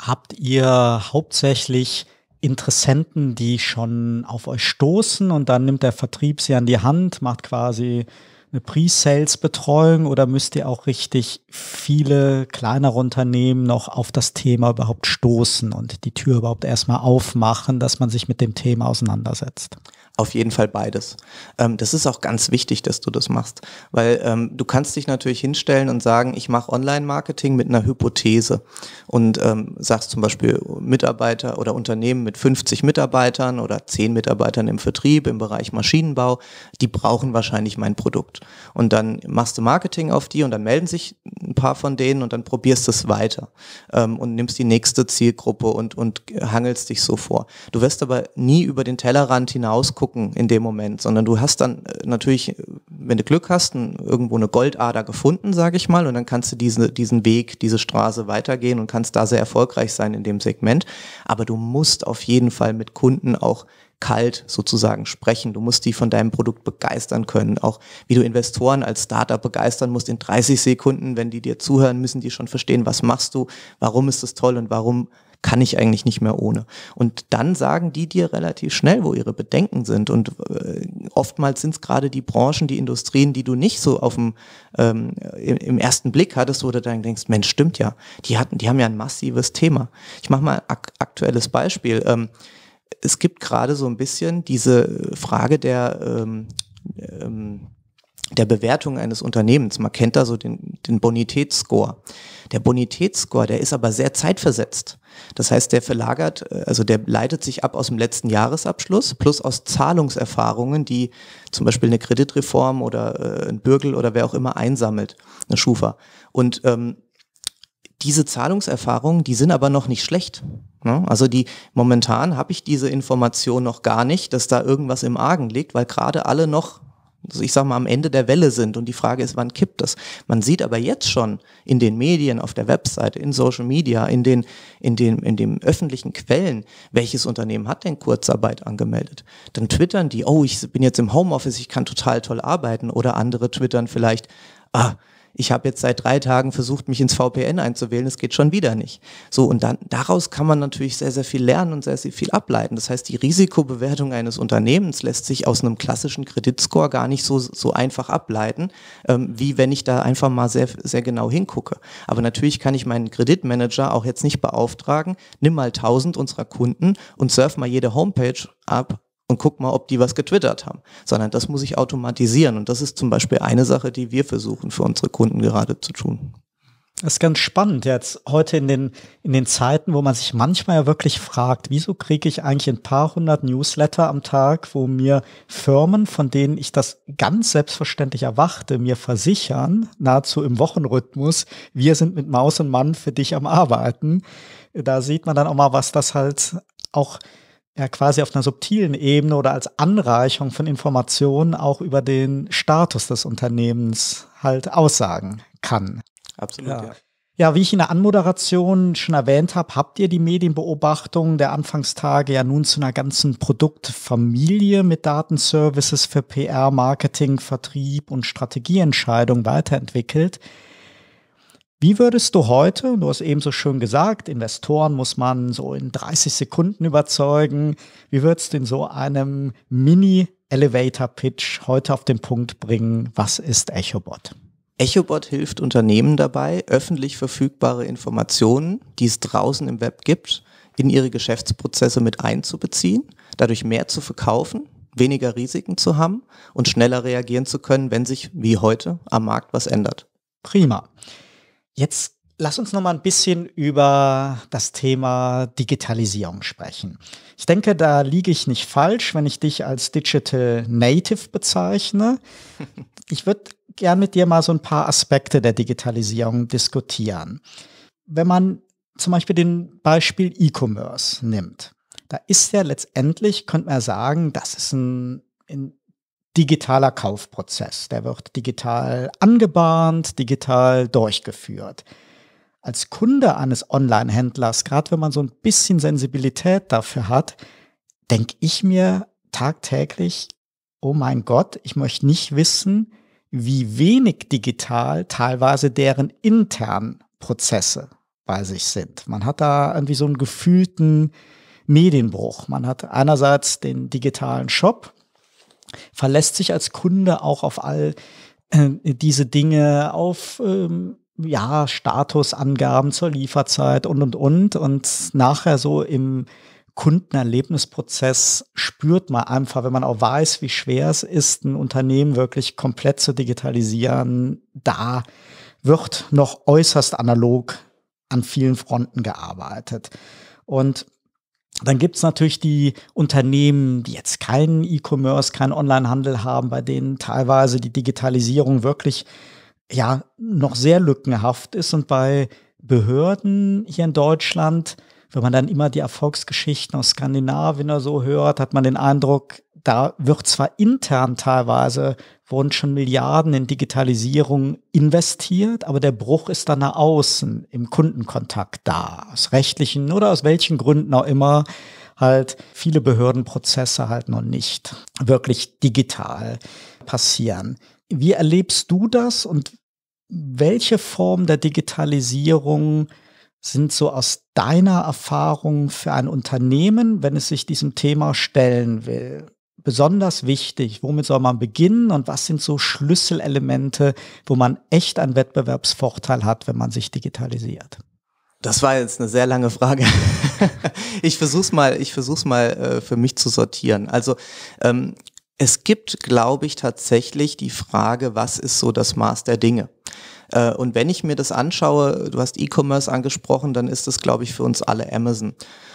Speaker 2: Habt ihr hauptsächlich Interessenten, die schon auf euch stoßen und dann nimmt der Vertrieb sie an die Hand, macht quasi eine Pre-Sales-Betreuung oder müsst ihr auch richtig viele kleinere Unternehmen noch auf das Thema überhaupt stoßen und die Tür überhaupt erstmal aufmachen, dass man sich mit dem
Speaker 1: Thema auseinandersetzt? Auf jeden Fall beides. Ähm, das ist auch ganz wichtig, dass du das machst, weil ähm, du kannst dich natürlich hinstellen und sagen, ich mache Online-Marketing mit einer Hypothese und ähm, sagst zum Beispiel Mitarbeiter oder Unternehmen mit 50 Mitarbeitern oder 10 Mitarbeitern im Vertrieb im Bereich Maschinenbau, die brauchen wahrscheinlich mein Produkt. Und dann machst du Marketing auf die und dann melden sich ein paar von denen und dann probierst es weiter ähm, und nimmst die nächste Zielgruppe und, und hangelst dich so vor. Du wirst aber nie über den Tellerrand hinaus gucken gucken in dem Moment, sondern du hast dann äh, natürlich, äh, wenn du Glück hast, irgendwo eine Goldader gefunden, sage ich mal, und dann kannst du diese, diesen Weg, diese Straße weitergehen und kannst da sehr erfolgreich sein in dem Segment. Aber du musst auf jeden Fall mit Kunden auch kalt sozusagen sprechen. Du musst die von deinem Produkt begeistern können. Auch wie du Investoren als Startup begeistern musst in 30 Sekunden, wenn die dir zuhören, müssen die schon verstehen, was machst du, warum ist das toll und warum kann ich eigentlich nicht mehr ohne. Und dann sagen die dir relativ schnell, wo ihre Bedenken sind. Und äh, oftmals sind es gerade die Branchen, die Industrien, die du nicht so auf dem ähm, im, im, ersten Blick hattest, wo du dann denkst, Mensch, stimmt ja, die hatten, die haben ja ein massives Thema. Ich mache mal ein ak aktuelles Beispiel. Ähm, es gibt gerade so ein bisschen diese Frage der ähm, ähm der Bewertung eines Unternehmens. Man kennt da so den, den Bonitätsscore. Der Bonitätsscore, der ist aber sehr zeitversetzt. Das heißt, der verlagert, äh, also der leitet sich ab aus dem letzten Jahresabschluss plus aus Zahlungserfahrungen, die zum Beispiel eine Kreditreform oder äh, ein Bürgel oder wer auch immer einsammelt, eine Schufa. Und ähm, diese Zahlungserfahrungen, die sind aber noch nicht schlecht. Ne? Also die momentan habe ich diese Information noch gar nicht, dass da irgendwas im Argen liegt, weil gerade alle noch ich sag mal, am Ende der Welle sind. Und die Frage ist, wann kippt das? Man sieht aber jetzt schon in den Medien, auf der Webseite, in Social Media, in den, in den, in den öffentlichen Quellen, welches Unternehmen hat denn Kurzarbeit angemeldet? Dann twittern die, oh, ich bin jetzt im Homeoffice, ich kann total toll arbeiten. Oder andere twittern vielleicht, ah, ich habe jetzt seit drei Tagen versucht, mich ins VPN einzuwählen, es geht schon wieder nicht. So, und dann daraus kann man natürlich sehr, sehr viel lernen und sehr, sehr viel ableiten. Das heißt, die Risikobewertung eines Unternehmens lässt sich aus einem klassischen Kreditscore gar nicht so, so einfach ableiten, ähm, wie wenn ich da einfach mal sehr, sehr genau hingucke. Aber natürlich kann ich meinen Kreditmanager auch jetzt nicht beauftragen, nimm mal 1000 unserer Kunden und surf mal jede Homepage ab und guck mal, ob die was getwittert haben, sondern das muss ich automatisieren. Und das ist zum Beispiel eine Sache, die wir versuchen für unsere Kunden gerade zu tun. Das ist ganz spannend jetzt heute
Speaker 2: in den, in den Zeiten, wo man sich manchmal ja wirklich fragt, wieso kriege ich eigentlich ein paar hundert Newsletter am Tag, wo mir Firmen, von denen ich das ganz selbstverständlich erwarte, mir versichern, nahezu im Wochenrhythmus, wir sind mit Maus und Mann für dich am Arbeiten. Da sieht man dann auch mal, was das halt auch ja quasi auf einer subtilen Ebene oder als Anreichung von Informationen auch über den Status des Unternehmens halt aussagen kann. Absolut, ja. ja. Ja, wie ich in der Anmoderation schon erwähnt habe, habt ihr die Medienbeobachtung der Anfangstage ja nun zu einer ganzen Produktfamilie mit Datenservices für PR, Marketing, Vertrieb und Strategieentscheidung weiterentwickelt. Wie würdest du heute, du hast eben so schön gesagt, Investoren muss man so in 30 Sekunden überzeugen, wie würdest du in so einem Mini-Elevator-Pitch heute auf den Punkt bringen, was ist EchoBot?
Speaker 1: EchoBot hilft Unternehmen dabei, öffentlich verfügbare Informationen, die es draußen im Web gibt, in ihre Geschäftsprozesse mit einzubeziehen, dadurch mehr zu verkaufen, weniger Risiken zu haben und schneller reagieren zu können, wenn sich, wie heute, am Markt was ändert. Prima. Jetzt lass uns noch mal ein bisschen
Speaker 2: über das Thema Digitalisierung sprechen. Ich denke, da liege ich nicht falsch, wenn ich dich als Digital Native bezeichne. (laughs) Ich würde gern mit dir mal so ein paar Aspekte der Digitalisierung diskutieren. Wenn man zum Beispiel den Beispiel E-Commerce nimmt, da ist ja letztendlich, könnte man sagen, das ist ein, in digitaler Kaufprozess. Der wird digital angebahnt, digital durchgeführt. Als Kunde eines Online-Händlers, gerade wenn man so ein bisschen Sensibilität dafür hat, denke ich mir tagtäglich, oh mein Gott, ich möchte nicht wissen, wie wenig digital teilweise deren internen Prozesse bei sich sind. Man hat da irgendwie so einen gefühlten Medienbruch. Man hat einerseits den digitalen Shop, verlässt sich als Kunde auch auf all äh, diese Dinge, auf ähm, ja, Statusangaben zur Lieferzeit und und und. Und nachher so im Kundenerlebnisprozess spürt man einfach, wenn man auch weiß, wie schwer es ist, ein Unternehmen wirklich komplett zu digitalisieren, da wird noch äußerst analog an vielen Fronten gearbeitet. Und dann gibt es natürlich die Unternehmen, die jetzt keinen E-Commerce, keinen Onlinehandel haben, bei denen teilweise die Digitalisierung wirklich ja noch sehr lückenhaft ist. Und bei Behörden hier in Deutschland, wenn man dann immer die Erfolgsgeschichten aus Skandinavien oder so hört, hat man den Eindruck, da wird zwar intern teilweise wurden schon Milliarden in Digitalisierung investiert, aber der Bruch ist dann nach außen im Kundenkontakt da, aus rechtlichen oder aus welchen Gründen auch immer halt viele Behördenprozesse halt noch nicht wirklich digital passieren. Wie erlebst du das und welche Form der Digitalisierung sind so aus deiner Erfahrung für ein Unternehmen, wenn es sich diesem Thema stellen will? besonders wichtig? Womit soll man beginnen und was sind so Schlüsselelemente, wo man echt einen Wettbewerbsvorteil hat, wenn man sich digitalisiert?
Speaker 1: Das war jetzt eine sehr lange Frage. (laughs) ich versuch's mal, ich versuch's mal äh, für mich zu sortieren. Also ähm, es gibt, glaube ich, tatsächlich die Frage, was ist so das Maß der Dinge? Äh, und wenn ich mir das anschaue, du hast E-Commerce angesprochen, dann ist das, glaube ich, für uns alle Amazon.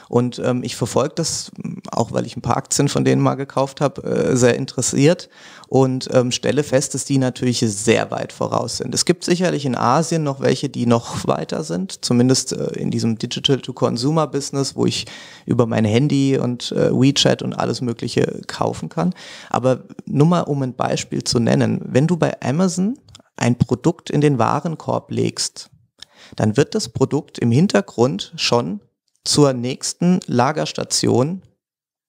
Speaker 1: Und ähm, ich verfolge das, auch weil ich ein paar Aktien von denen mal gekauft habe, äh, sehr interessiert und ähm, stelle fest, dass die natürlich sehr weit voraus sind. Es gibt sicherlich in Asien noch welche, die noch weiter sind, zumindest äh, in diesem Digital-to-Consumer-Business, wo ich über mein Handy und äh, WeChat und alles Mögliche kaufen kann. Aber nur mal, um ein Beispiel zu nennen, wenn du bei Amazon ein Produkt in den Warenkorb legst, dann wird das Produkt im Hintergrund schon zur nächsten Lagerstation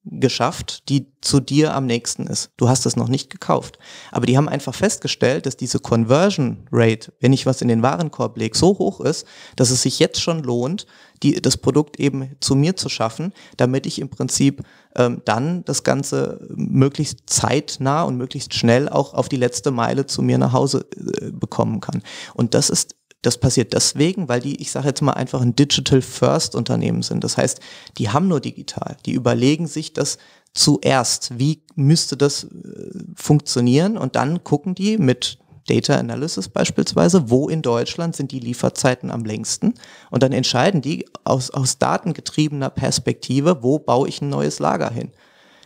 Speaker 1: geschafft, die zu dir am nächsten ist. Du hast es noch nicht gekauft. Aber die haben einfach festgestellt, dass diese Conversion Rate, wenn ich was in den Warenkorb lege, so hoch ist, dass es sich jetzt schon lohnt, die, das Produkt eben zu mir zu schaffen, damit ich im Prinzip ähm, dann das Ganze möglichst zeitnah und möglichst schnell auch auf die letzte Meile zu mir nach Hause äh, bekommen kann. Und das ist das passiert deswegen, weil die, ich sage jetzt mal einfach ein Digital First Unternehmen sind. Das heißt, die haben nur digital. Die überlegen sich das zuerst. Wie müsste das äh, funktionieren? Und dann gucken die mit Data Analysis beispielsweise, wo in Deutschland sind die Lieferzeiten am längsten. Und dann entscheiden die aus, aus datengetriebener Perspektive, wo baue ich ein neues Lager hin.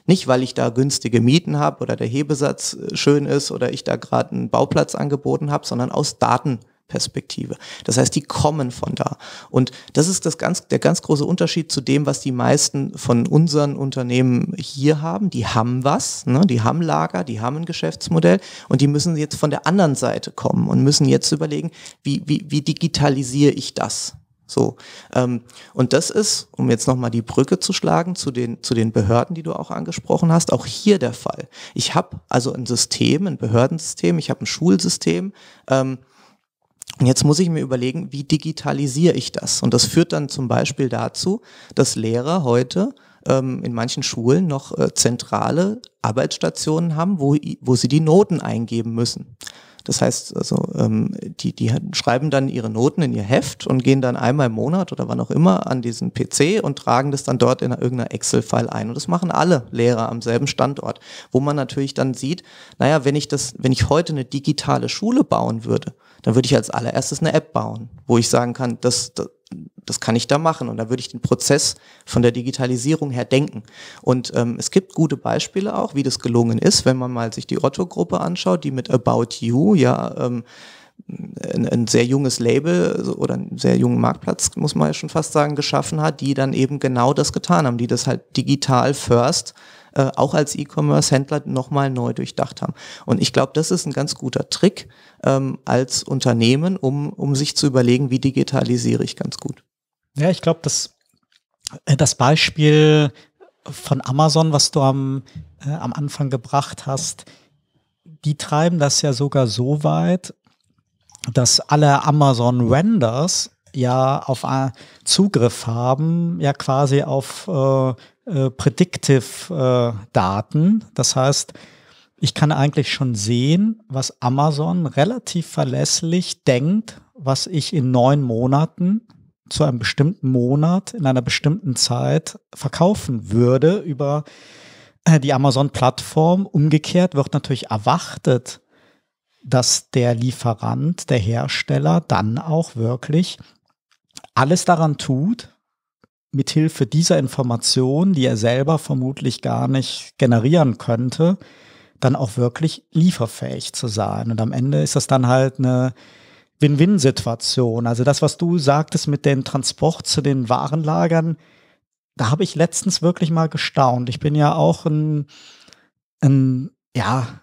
Speaker 1: Nicht, weil ich da günstige Mieten habe oder der Hebesatz äh, schön ist oder ich da gerade einen Bauplatz angeboten habe, sondern aus Daten Perspektive. Das heißt, die kommen von da. Und das ist das ganz, der ganz große Unterschied zu dem, was die meisten von unseren Unternehmen hier haben. Die haben was, ne? die haben Lager, die haben ein Geschäftsmodell und die müssen jetzt von der anderen Seite kommen und müssen jetzt überlegen, wie, wie, wie digitalisiere ich das? So. Ähm, und das ist, um jetzt nochmal die Brücke zu schlagen zu den, zu den Behörden, die du auch angesprochen hast, auch hier der Fall. Ich habe also ein System, ein Behördensystem, ich habe ein Schulsystem. Ähm, und Jetzt muss ich mir überlegen, wie digitalisiere ich das? Und das führt dann zum Beispiel dazu, dass Lehrer heute ähm, in manchen Schulen noch äh, zentrale Arbeitsstationen haben, wo, wo sie die Noten eingeben müssen. Das heißt, also ähm, die, die schreiben dann ihre Noten in ihr Heft und gehen dann einmal im Monat oder wann auch immer an diesen PC und tragen das dann dort in irgendeiner Excel-File ein. Und das machen alle Lehrer am selben Standort, wo man natürlich dann sieht, naja, wenn ich das, wenn ich heute eine digitale Schule bauen würde, dann würde ich als allererstes eine App bauen, wo ich sagen kann, das, das das kann ich da machen. Und da würde ich den Prozess von der Digitalisierung her denken. Und ähm, es gibt gute Beispiele auch, wie das gelungen ist, wenn man mal sich die Otto-Gruppe anschaut, die mit About You ja ähm, ein, ein, sehr junges Label oder einen sehr jungen Marktplatz, muss man ja schon fast sagen, geschaffen hat, die dann eben genau das getan haben, die das halt digital first äh, auch als E-Commerce-Händler nochmal neu durchdacht haben. Und ich glaube, das ist ein ganz guter Trick ähm, als Unternehmen, um, um sich zu überlegen, wie digitalisiere ich ganz gut.
Speaker 2: Ja, ich glaube, das, äh, das Beispiel von Amazon, was du am, äh, am Anfang gebracht hast, die treiben das ja sogar so weit, dass alle Amazon-Renders ja auf äh, Zugriff haben, ja quasi auf äh, äh, Predictive-Daten. Äh, das heißt, ich kann eigentlich schon sehen, was Amazon relativ verlässlich denkt, was ich in neun Monaten zu einem bestimmten Monat in einer bestimmten Zeit verkaufen würde über äh, die Amazon-Plattform. Umgekehrt wird natürlich erwartet, dass der Lieferant, der Hersteller dann auch wirklich alles daran tut, mithilfe dieser Information, die er selber vermutlich gar nicht generieren könnte, dann auch wirklich lieferfähig zu sein. Und am Ende ist das dann halt eine Win-Win-Situation. Also das, was du sagtest mit dem Transport zu den Warenlagern, da habe ich letztens wirklich mal gestaunt. Ich bin ja auch ein, ein ja,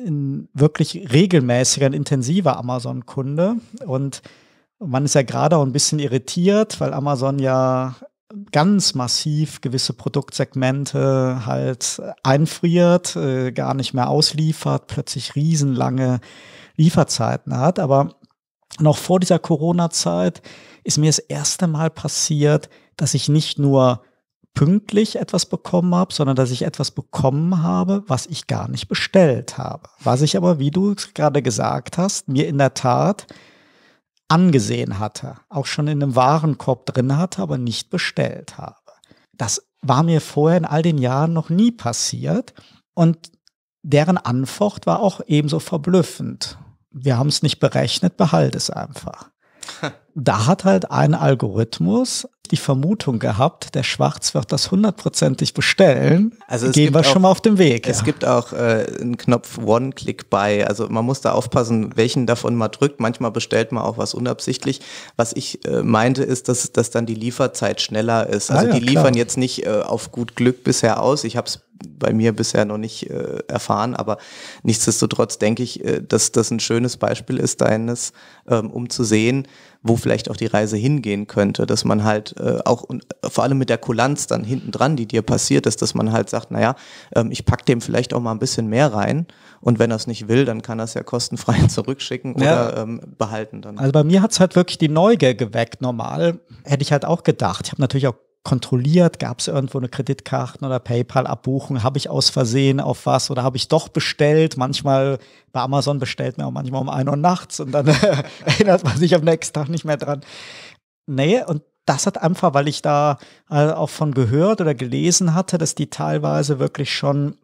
Speaker 2: ein wirklich regelmäßiger, ein intensiver Amazon-Kunde und man ist ja gerade auch ein bisschen irritiert, weil Amazon ja ganz massiv gewisse Produktsegmente halt einfriert, äh, gar nicht mehr ausliefert, plötzlich riesenlange Lieferzeiten hat. Aber noch vor dieser Corona-Zeit ist mir das erste Mal passiert, dass ich nicht nur pünktlich etwas bekommen habe, sondern dass ich etwas bekommen habe, was ich gar nicht bestellt habe. Was ich aber, wie du gerade gesagt hast, mir in der Tat angesehen hatte, auch schon in einem Warenkorb drin hatte, aber nicht bestellt habe. Das war mir vorher in all den Jahren noch nie passiert und deren Antwort war auch ebenso verblüffend. Wir haben es nicht berechnet, behalte es einfach. (laughs) da hat halt ein Algorithmus die Vermutung gehabt, der Schwarz wird das hundertprozentig bestellen. Also gehen wir auch, schon mal auf den Weg.
Speaker 1: Es ja. gibt auch äh, einen Knopf One-Click-Buy. Also man muss da aufpassen, welchen davon man drückt. Manchmal bestellt man auch was unabsichtlich. Was ich äh, meinte, ist, dass, dass dann die Lieferzeit schneller ist. Ah also ah, ja, die liefern klar. jetzt nicht äh, auf gut Glück bisher aus. Ich habe es bei mir bisher noch nicht äh, erfahren, aber nichtsdestotrotz denke ich, äh, dass das ein schönes Beispiel ist, deines, ähm, um zu sehen, wo vielleicht auch die Reise hingehen könnte, dass man halt äh, auch und äh, vor allem mit der Kulanz dann hinten dran, die dir passiert ist, dass man halt sagt, naja, ähm, ich pack dem vielleicht auch mal ein bisschen mehr rein und wenn er es nicht will, dann kann er es ja kostenfrei (laughs) zurückschicken ja. oder ähm, behalten dann. Also bei
Speaker 2: mir hat es halt wirklich die Neugier geweckt. Normal hätte ich halt auch gedacht. Ich habe natürlich auch kontrolliert, gab es irgendwo eine Kreditkarten- oder PayPal-Abbuchung, habe ich aus Versehen auf was oder habe ich doch bestellt. Manchmal bei Amazon bestellt man auch manchmal um ein Uhr nachts und dann (laughs) erinnert man sich am nächsten Tag nicht mehr dran. Nee, und das hat einfach, weil ich da äh, auch von gehört oder gelesen hatte, dass die teilweise wirklich schon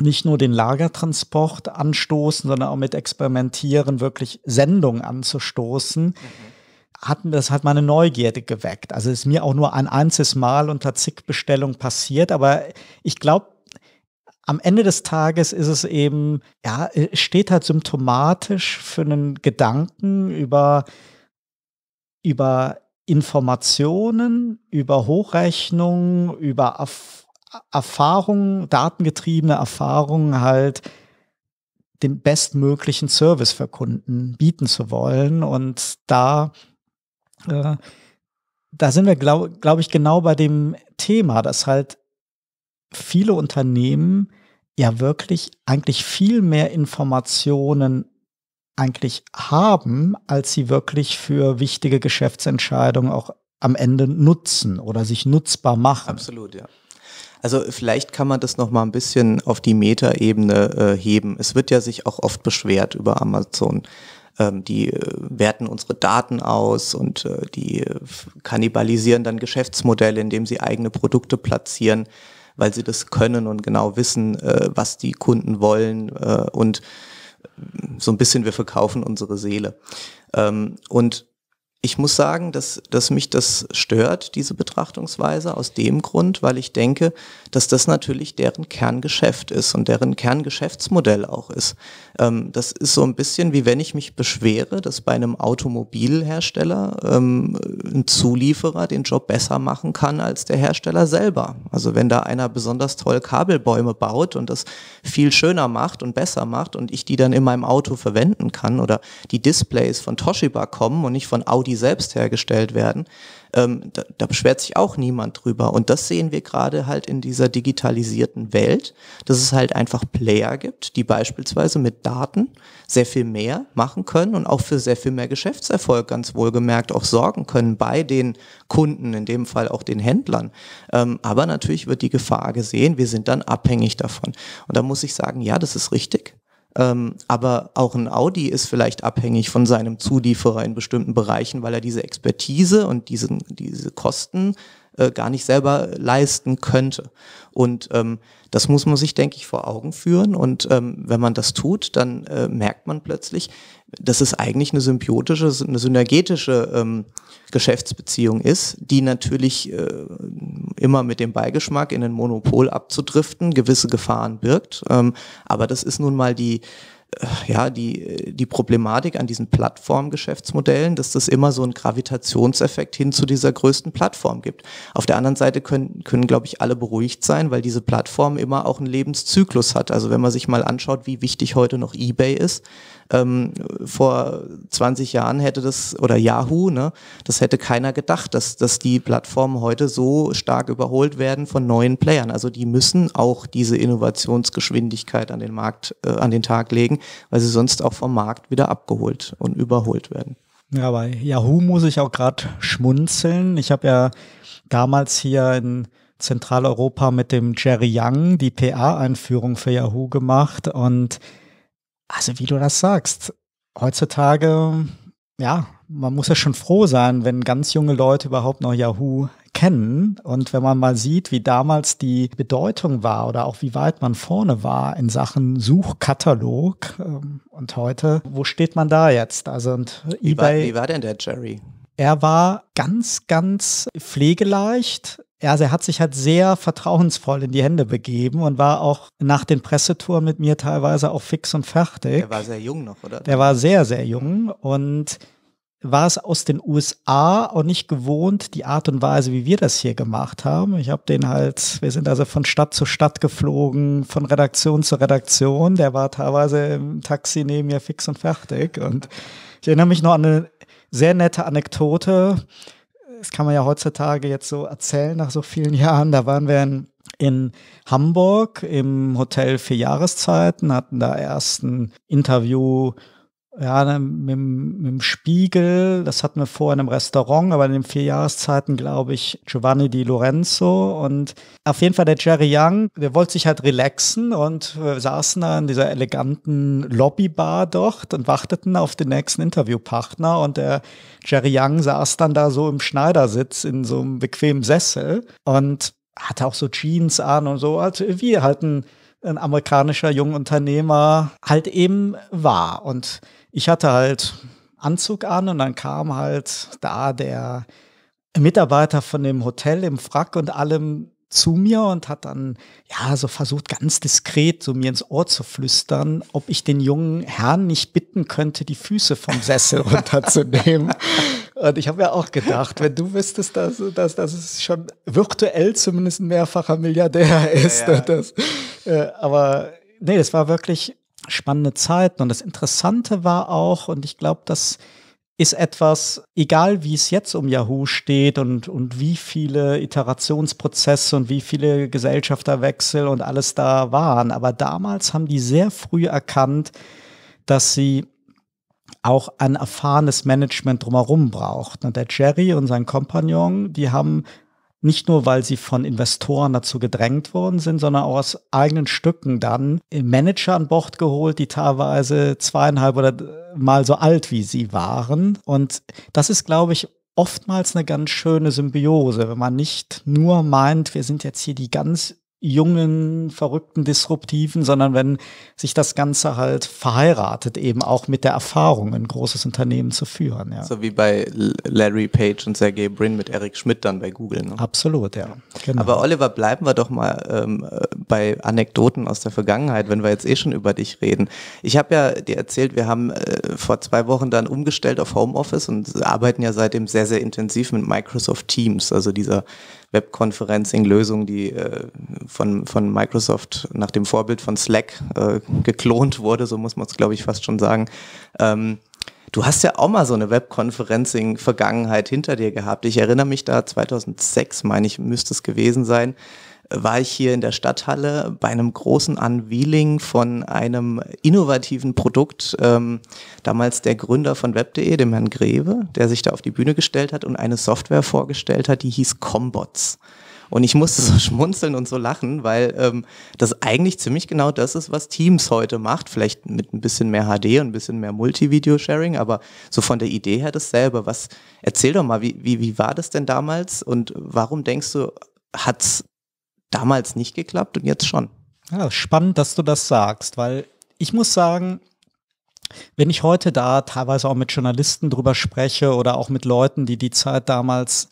Speaker 2: nicht nur den Lagertransport anstoßen, sondern auch mit Experimentieren wirklich Sendungen anzustoßen. Mhm hat, das hat meine Neugierde geweckt. Also ist mir auch nur ein einziges Mal unter zig Bestellungen passiert, aber ich glaube, am Ende des Tages ist es eben, ja, äh, steht halt symptomatisch für einen Gedanken über, über Informationen, über Hochrechnungen, über Erf Erfahrungen, datengetriebene Erfahrungen halt den bestmöglichen Service für Kunden bieten zu wollen. Und da äh, da sind wir, glaube glaub ich, genau bei dem Thema, dass halt viele Unternehmen ja wirklich eigentlich viel mehr Informationen eigentlich haben, als sie wirklich für wichtige Geschäftsentscheidungen auch am Ende nutzen oder sich nutzbar machen.
Speaker 1: Absolut, ja. Also vielleicht kann man das noch mal ein bisschen auf die Metaebene äh, heben. Es wird ja sich auch oft beschwert über Amazon, ähm, die äh, werten unsere Daten aus und äh, die äh, kannibalisieren dann Geschäftsmodelle, indem sie eigene Produkte platzieren, weil sie das können und genau wissen, äh, was die Kunden wollen äh, und äh, so ein bisschen wir verkaufen unsere Seele. Ähm, und ich muss sagen, dass, dass mich das stört, diese Betrachtungsweise, aus dem Grund, weil ich denke, dass das natürlich deren Kerngeschäft ist und deren Kerngeschäftsmodell auch ist. Ähm, das ist so ein bisschen wie wenn ich mich beschwere, dass bei einem Automobilhersteller ähm, ein Zulieferer den Job besser machen kann als der Hersteller selber. Also wenn da einer besonders toll Kabelbäume baut und das viel schöner macht und besser macht und ich die dann in meinem Auto verwenden kann oder die Displays von Toshiba kommen und nicht von Audi selbst hergestellt werden, ähm, da, da beschwert sich auch niemand drüber. Und das sehen wir gerade halt in dieser digitalisierten Welt, dass es halt einfach Player gibt, die beispielsweise mit Daten sehr viel mehr machen können und auch für sehr viel mehr Geschäftserfolg ganz wohlgemerkt auch sorgen können bei den Kunden, in dem Fall auch den Händlern. Ähm, aber natürlich wird die Gefahr gesehen, wir sind dann abhängig davon. Und da muss ich sagen, ja, das ist richtig. Ähm, aber auch ein Audi ist vielleicht abhängig von seinem Zulieferer in bestimmten Bereichen, weil er diese Expertise und diesen, diese Kosten äh, gar nicht selber leisten könnte. Und ähm, das muss man sich, denke ich, vor Augen führen. Und ähm, wenn man das tut, dann äh, merkt man plötzlich, dass es eigentlich eine symbiotische, eine synergetische ähm, Geschäftsbeziehung ist, die natürlich äh, immer mit dem Beigeschmack in den Monopol abzudriften gewisse Gefahren birgt. Ähm, aber das ist nun mal die äh, ja, die, äh, die Problematik an diesen Plattformgeschäftsmodellen, dass das immer so einen Gravitationseffekt hin zu dieser größten Plattform gibt. Auf der anderen Seite können, können glaube ich, alle beruhigt sein, weil diese Plattform immer auch einen Lebenszyklus hat. Also wenn man sich mal anschaut, wie wichtig heute noch eBay ist, ähm, vor 20 Jahren hätte das, oder Yahoo, ne, das hätte keiner gedacht, dass, dass die Plattformen heute so stark überholt werden von neuen Playern. Also die müssen auch diese Innovationsgeschwindigkeit an den Markt, äh, an den Tag legen, weil sie sonst auch vom Markt wieder abgeholt und überholt werden.
Speaker 2: Ja, bei Yahoo muss ich auch gerade schmunzeln. Ich habe ja damals hier in Zentraleuropa mit dem Jerry Young die PA-Einführung für Yahoo gemacht und also wie du das sagst, heutzutage, ja, man muss ja schon froh sein, wenn ganz junge Leute überhaupt noch Yahoo kennen. Und wenn man mal sieht, wie damals die Bedeutung war oder auch wie weit man vorne war in Sachen Suchkatalog ähm, und heute, wo steht man da jetzt? Also und eBay. Wie war, wie war
Speaker 1: denn der Jerry?
Speaker 2: Er war ganz, ganz pflegeleicht. Also er hat sich halt sehr vertrauensvoll in die Hände begeben und war auch nach den Pressetouren mit mir teilweise auch fix und fertig. Er war sehr jung noch, oder? Er war sehr, sehr jung und war es aus den USA auch nicht gewohnt, die Art und Weise, wie wir das hier gemacht haben. Ich habe den halt, wir sind also von Stadt zu Stadt geflogen, von Redaktion zu Redaktion. Der war teilweise im Taxi neben mir fix und fertig. Und ich erinnere mich noch an eine sehr nette Anekdote. Das kann man ja heutzutage jetzt so erzählen nach so vielen Jahren. Da waren wir in, in Hamburg im Hotel für Jahreszeiten, hatten da erst ein Interview ja, ne, mit, mit dem Spiegel, das hatten wir vorher in einem Restaurant, aber in den vier Jahreszeiten, glaube ich, Giovanni Di Lorenzo und auf jeden Fall der Jerry Young, der wollte sich halt relaxen und wir saßen da in dieser eleganten Lobbybar dort und warteten auf den nächsten Interviewpartner und der Jerry Young saß dann da so im Schneidersitz in so einem bequemen Sessel und hatte auch so Jeans an und so, also wir halt ein, ein amerikanischer junger Unternehmer halt eben war und ich hatte halt Anzug an und dann kam halt da der Mitarbeiter von dem Hotel im Frack und allem zu mir und hat dann ja so versucht ganz diskret so mir ins Ohr zu flüstern, ob ich den jungen Herrn nicht bitten könnte, die Füße vom Sessel (laughs) runterzunehmen. Und ich habe ja auch gedacht, wenn du wüsstest, dass, dass, dass es schon virtuell zumindest ein mehrfacher Milliardär ist. Ja, ja. Das, äh, aber nee, das war wirklich spannende Zeiten. Und das Interessante war auch, und ich glaube, das ist etwas, egal wie es jetzt um Yahoo steht und, und wie viele Iterationsprozesse und wie viele Gesellschafterwechsel und alles da waren. Aber damals haben die sehr früh erkannt, dass sie auch ein erfahrenes Management drumherum braucht. Und der Jerry und sein Kompagnon, die haben nicht nur, weil sie von Investoren dazu gedrängt worden sind, sondern auch aus eigenen Stücken dann Manager an Bord geholt, die teilweise zweieinhalb oder mal so alt wie sie waren. Und das ist, glaube ich, oftmals eine ganz schöne Symbiose, wenn man nicht nur meint, wir sind jetzt hier die ganz jungen, verrückten, disruptiven, sondern wenn sich das Ganze halt verheiratet, eben auch mit der Erfahrung, ein großes Unternehmen zu führen. Ja.
Speaker 1: So wie bei Larry Page und Sergey Brin mit Eric Schmidt dann bei Google. Ne?
Speaker 2: Absolut, ja.
Speaker 1: Genau. Aber Oliver, bleiben wir doch mal ähm, äh, bei Anekdoten aus der Vergangenheit, wenn wir jetzt eh schon über dich reden. Ich habe ja dir erzählt, wir haben äh, vor zwei Wochen dann umgestellt auf Homeoffice und arbeiten ja seitdem sehr, sehr intensiv mit Microsoft Teams, also dieser Webconferencing-Lösung, die äh, von, von Microsoft nach dem Vorbild von Slack äh, geklont wurde, so muss man es, glaube ich, fast schon sagen. Ähm, du hast ja auch mal so eine Webconferencing-Vergangenheit hinter dir gehabt. Ich erinnere mich da, 2006, meine ich, müsste es gewesen sein war ich hier in der Stadthalle bei einem großen Unveiling von einem innovativen Produkt. Ähm, damals der Gründer von web.de, dem Herrn Greve, der sich da auf die Bühne gestellt hat und eine Software vorgestellt hat, die hieß Combots. Und ich musste so (laughs) schmunzeln und so lachen, weil ähm, das eigentlich ziemlich genau das ist, was Teams heute macht. Vielleicht mit ein bisschen mehr HD und ein bisschen mehr multivideo sharing aber so von der Idee her dasselbe. Was, erzähl doch mal, wie, wie, wie war das denn damals und warum denkst du, hat's damals nicht geklappt und jetzt schon.
Speaker 2: Ja, spannend, dass du das sagst, weil ich muss sagen, wenn ich heute da teilweise auch mit Journalisten drüber spreche oder auch mit Leuten, die die Zeit damals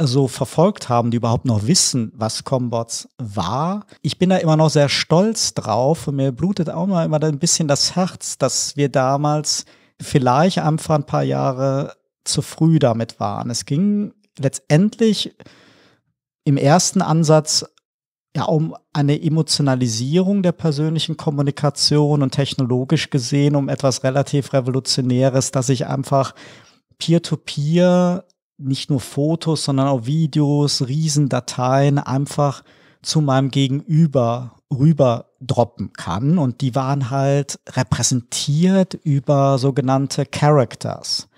Speaker 2: so verfolgt haben, die überhaupt noch wissen, was Combots war. Ich bin da immer noch sehr stolz drauf und mir blutet auch mal immer ein bisschen das Herz, dass wir damals vielleicht einfach ein paar Jahre zu früh damit waren. Es ging letztendlich im ersten Ansatz ja um eine Emotionalisierung der persönlichen Kommunikation und technologisch gesehen um etwas relativ Revolutionäres, dass ich einfach peer-to-peer -peer, nicht nur Fotos, sondern auch Videos, Riesendateien einfach zu meinem Gegenüber rüber droppen kann. Und die waren halt repräsentiert über sogenannte Characters.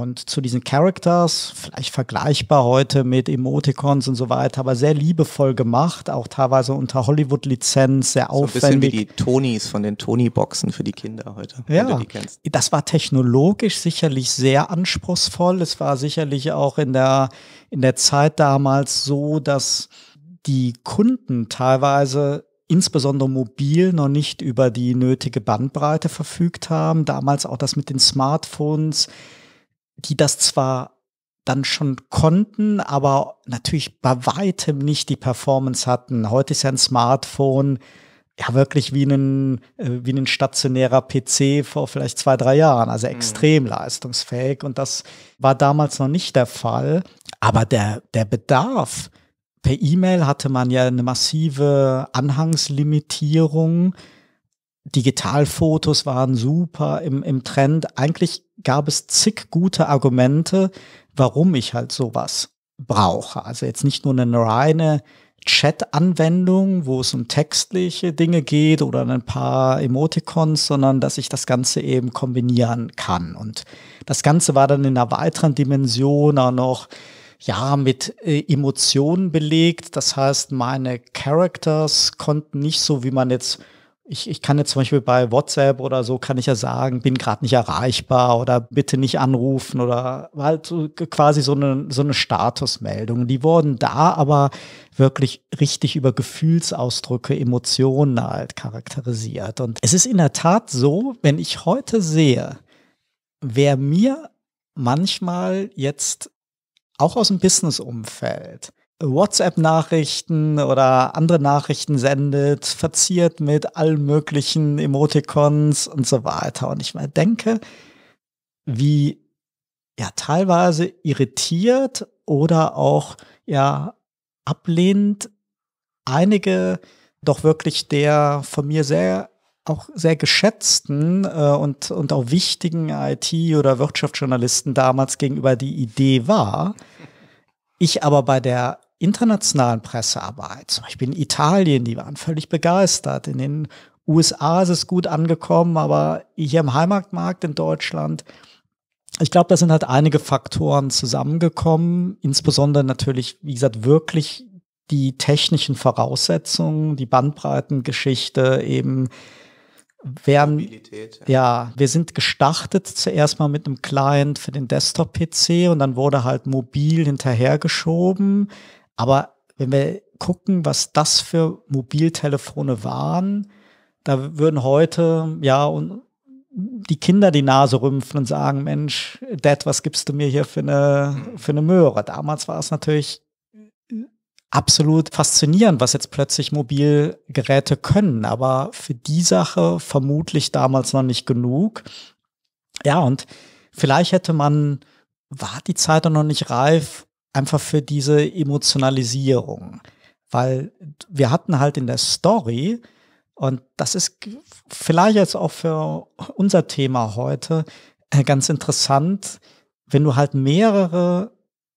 Speaker 2: Und zu diesen Characters, vielleicht vergleichbar heute mit Emoticons und so weiter, aber sehr liebevoll gemacht, auch teilweise unter Hollywood-Lizenz, sehr aufwendig. So ein bisschen
Speaker 1: wie die Tonys von den Tony-Boxen für die Kinder heute,
Speaker 2: ja, Das war technologisch sicherlich sehr anspruchsvoll. Es war sicherlich auch in der, in der Zeit damals so, dass die Kunden teilweise insbesondere mobil noch nicht über die nötige Bandbreite verfügt haben. Damals auch das mit den Smartphones die das zwar dann schon konnten, aber natürlich bei weitem nicht die Performance hatten. Heute ist ja ein Smartphone ja wirklich wie ein, äh, wie ein stationärer PC vor vielleicht zwei, drei Jahren, also mhm. extrem mhm. leistungsfähig und das war damals noch nicht der Fall. Aber der, der Bedarf, per E-Mail hatte man ja eine massive Anhangslimitierung. Digitalfotos waren super im, im Trend. Eigentlich gab es zig gute Argumente, warum ich halt sowas brauche. Also jetzt nicht nur eine reine Chat-Anwendung, wo es um textliche Dinge geht oder ein paar Emoticons, sondern dass ich das Ganze eben kombinieren kann. Und das Ganze war dann in einer weiteren Dimension auch noch ja, mit äh, Emotionen belegt. Das heißt, meine Characters konnten nicht so, wie man jetzt ich, ich kann jetzt zum Beispiel bei WhatsApp oder so, kann ich ja sagen, bin gerade nicht erreichbar oder bitte nicht anrufen oder halt so, quasi so eine, so eine Statusmeldung. Die wurden da aber wirklich richtig über Gefühlsausdrücke, Emotionen halt charakterisiert. Und es ist in der Tat so, wenn ich heute sehe, wer mir manchmal jetzt auch aus dem Business-Umfeld WhatsApp-Nachrichten oder andere Nachrichten sendet, verziert mit allen möglichen Emoticons und so weiter. Und ich mal denke, wie ja teilweise irritiert oder auch ja ablehnt einige doch wirklich der von mir sehr auch sehr geschätzten äh, und, und auch wichtigen IT- oder Wirtschaftsjournalisten damals gegenüber die Idee war. Ich aber bei der internationalen Pressearbeit, zum Beispiel in Italien, die waren völlig begeistert. In den USA ist es gut angekommen, aber hier im Heimatmarkt in Deutschland, ich glaube, da sind halt einige Faktoren zusammengekommen, insbesondere natürlich, wie gesagt, wirklich die technischen Voraussetzungen, die Bandbreitengeschichte eben. Mobilität, ja. ja, wir sind gestartet zuerst mal mit einem Client für den Desktop-PC und dann wurde halt mobil hinterhergeschoben. Aber wenn wir gucken, was das für Mobiltelefone waren, da würden heute, ja, und die Kinder die Nase rümpfen und sagen, Mensch, Dad, was gibst du mir hier für eine, für eine Möhre? Damals war es natürlich absolut faszinierend, was jetzt plötzlich Mobilgeräte können, aber für die Sache vermutlich damals noch nicht genug. Ja, und vielleicht hätte man, war die Zeit noch nicht reif, einfach für diese Emotionalisierung. Weil wir hatten halt in der Story, und das ist vielleicht jetzt auch für unser Thema heute äh, ganz interessant, wenn du halt mehrere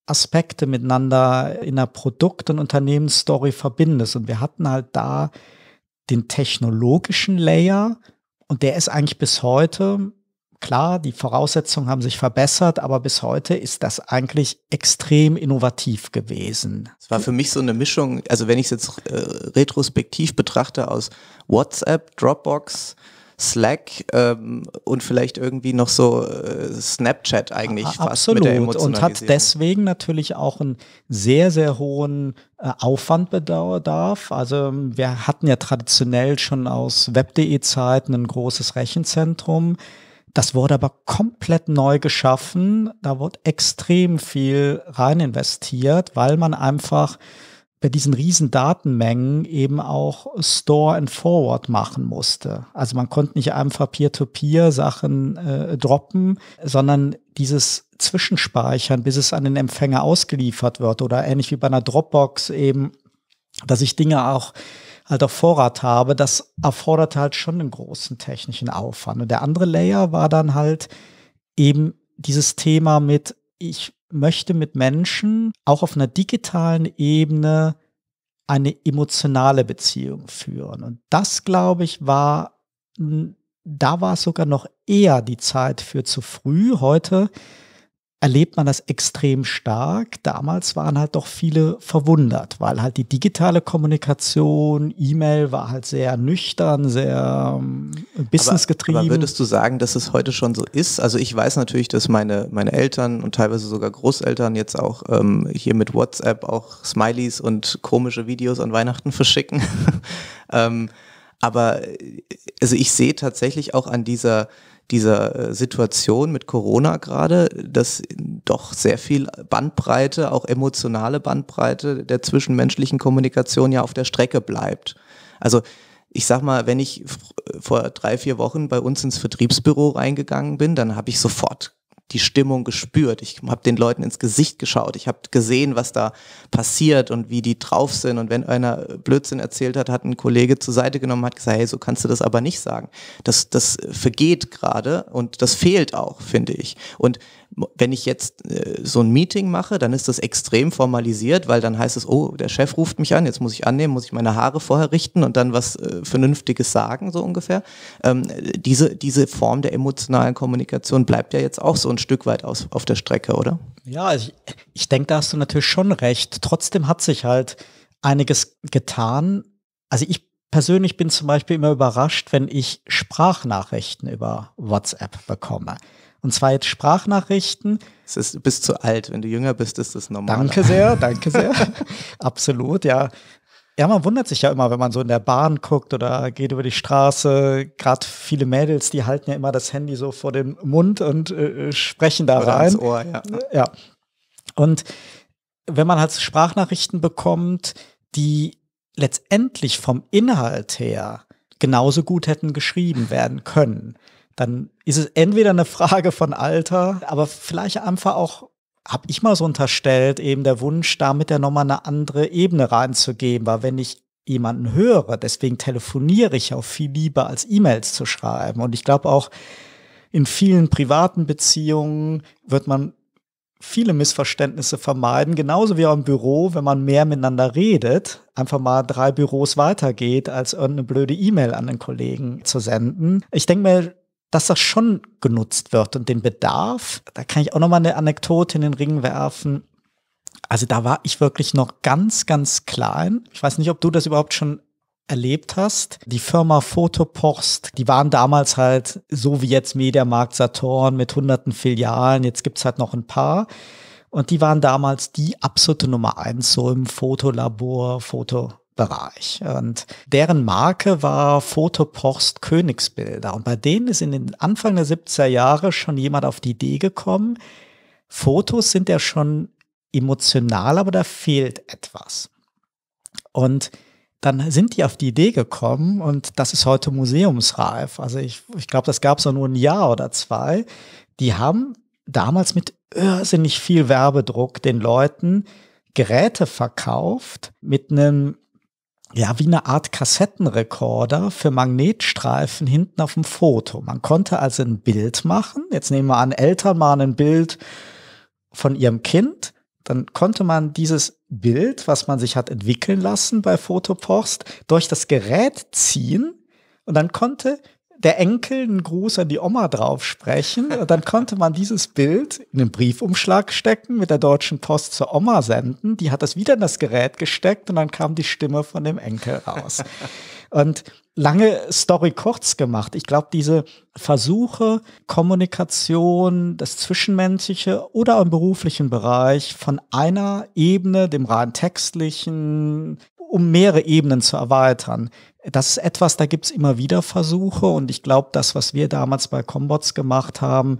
Speaker 2: Aspekte miteinander in der Produkt- und Unternehmensstory verbindest. Und wir hatten halt da den technologischen Layer und der ist eigentlich bis heute Klar, die Voraussetzungen haben sich verbessert, aber bis heute ist das eigentlich extrem innovativ gewesen.
Speaker 1: Es war für mich so eine Mischung, also wenn ich es jetzt äh, retrospektiv betrachte, aus WhatsApp, Dropbox, Slack ähm, und vielleicht irgendwie noch so äh, Snapchat eigentlich fast Absolut. mit der und hat deswegen
Speaker 2: natürlich auch einen sehr sehr hohen äh, Aufwand bedarf. Also ähm, wir hatten ja traditionell schon aus Web.de Zeiten ein großes Rechenzentrum. Das wurde aber komplett neu geschaffen. Da wurde extrem viel rein investiert, weil man einfach bei diesen riesen Datenmengen eben auch Store and Forward machen musste. Also man konnte nicht einfach Peer-to-Peer -Peer Sachen äh, droppen, sondern dieses Zwischenspeichern, bis es an den Empfänger ausgeliefert wird oder ähnlich wie bei einer Dropbox eben, dass ich Dinge auch halt auf Vorrat habe, das erfordert halt schon einen großen technischen Aufwand. Und der andere Layer war dann halt eben dieses Thema mit, ich möchte mit Menschen auch auf einer digitalen Ebene eine emotionale Beziehung führen. Und das, glaube ich, war, da war es sogar noch eher die Zeit für zu früh. Heute erlebt man das extrem stark. Damals waren halt doch viele verwundert, weil halt die digitale Kommunikation, E-Mail war halt sehr nüchtern,
Speaker 1: sehr ähm,
Speaker 2: businessgetrieben. Aber, aber
Speaker 1: würdest du sagen, dass es heute schon so ist? Also ich weiß natürlich, dass meine, meine Eltern und teilweise sogar Großeltern jetzt auch ähm, hier mit WhatsApp auch Smileys und komische Videos an Weihnachten verschicken. (laughs) ähm, aber äh, also ich sehe tatsächlich auch an dieser dieser äh, Situation mit Corona gerade, dass doch sehr viel Bandbreite, auch emotionale Bandbreite der zwischenmenschlichen Kommunikation ja auf der Strecke bleibt. Also ich sag mal, wenn ich vor drei, vier Wochen bei uns ins Vertriebsbüro reingegangen bin, dann habe ich sofort die Stimmung gespürt. Ich habe den Leuten ins Gesicht geschaut. Ich habe gesehen, was da passiert und wie die drauf sind. Und wenn einer Blödsinn erzählt hat, hat ein Kollege zur Seite genommen, hat gesagt, hey, so kannst du das aber nicht sagen. Das, das vergeht gerade und das fehlt auch, finde ich. Und wenn ich jetzt äh, so ein Meeting mache, dann ist das extrem formalisiert, weil dann heißt es, oh, der Chef ruft mich an, jetzt muss ich annehmen, muss ich meine Haare vorher richten und dann was äh, Vernünftiges sagen, so ungefähr. Ähm, diese, diese Form der emotionalen Kommunikation bleibt ja jetzt auch so ein Stück weit aus, auf der Strecke, oder?
Speaker 2: Ja, also ich, ich denke, da hast du natürlich schon recht. Trotzdem hat sich halt einiges getan. Also ich persönlich bin zum Beispiel immer überrascht, wenn ich Sprachnachrichten über WhatsApp bekomme. Und zwar jetzt Sprachnachrichten.
Speaker 1: Es ist, du bist zu alt. Wenn du jünger bist, ist das normal. Danke sehr, danke sehr.
Speaker 2: (laughs) Absolut, ja. Ja, man wundert sich ja immer, wenn man so in der Bahn guckt oder geht über die Straße. Gerade viele Mädels, die halten ja immer das Handy so vor den Mund und äh, äh, sprechen da oder rein. Ohr, ja. ja. Und wenn man halt Sprachnachrichten bekommt, die letztendlich vom Inhalt her genauso gut hätten geschrieben werden können, dann ist es entweder eine Frage von Alter, aber vielleicht einfach auch habe ich mal so unterstellt, eben der Wunsch, damit ja nochmal eine andere Ebene reinzugeben, weil wenn ich jemanden höre, deswegen telefoniere ich auch viel lieber, als E-Mails zu schreiben. Und ich glaube auch, in vielen privaten Beziehungen wird man viele Missverständnisse vermeiden, genauso wie auch im Büro, wenn man mehr miteinander redet, einfach mal drei Büros weitergeht, als irgendeine blöde E-Mail an den Kollegen zu senden. Ich denke mir, dass das schon genutzt wird und den Bedarf, da kann ich auch nochmal eine Anekdote in den Ring werfen. Also da war ich wirklich noch ganz, ganz klein. Ich weiß nicht, ob du das überhaupt schon erlebt hast. Die Firma Fotopost, die waren damals halt so wie jetzt Mediamarkt Saturn mit hunderten Filialen. Jetzt gibt's halt noch ein paar. Und die waren damals die absolute Nummer eins so im Fotolabor, Foto, Bereich. Und deren Marke war Fotopost Königsbilder. Und bei denen ist in den Anfang der 70er Jahre schon jemand auf die Idee gekommen, Fotos sind ja schon emotional, aber da fehlt etwas. Und dann sind die auf die Idee gekommen und das ist heute museumsreif. Also ich, ich glaube, das gab es auch nur ein Jahr oder zwei. Die haben damals mit irrsinnig viel Werbedruck den Leuten Geräte verkauft mit einem ja, wie eine Art Kassettenrekorder für Magnetstreifen hinten auf dem Foto. Man konnte also ein Bild machen. Jetzt nehmen wir an, Eltern machen ein Bild von ihrem Kind. Dann konnte man dieses Bild, was man sich hat entwickeln lassen bei Fotopost, durch das Gerät ziehen. Und dann konnte der Enkel einen Gruß an die Oma drauf sprechen. Und dann konnte man dieses Bild in den Briefumschlag stecken, mit der Deutschen Post zur Oma senden. Die hat das wieder in das Gerät gesteckt und dann kam die Stimme von dem Enkel raus. Und lange Story kurz gemacht. Ich glaube, diese Versuche, Kommunikation, das Zwischenmenschliche oder im beruflichen Bereich von einer Ebene, dem rein textlichen, um mehrere Ebenen zu erweitern. Das ist etwas, da gibt's immer wieder Versuche und ich glaube, das, was wir damals bei Combots gemacht haben,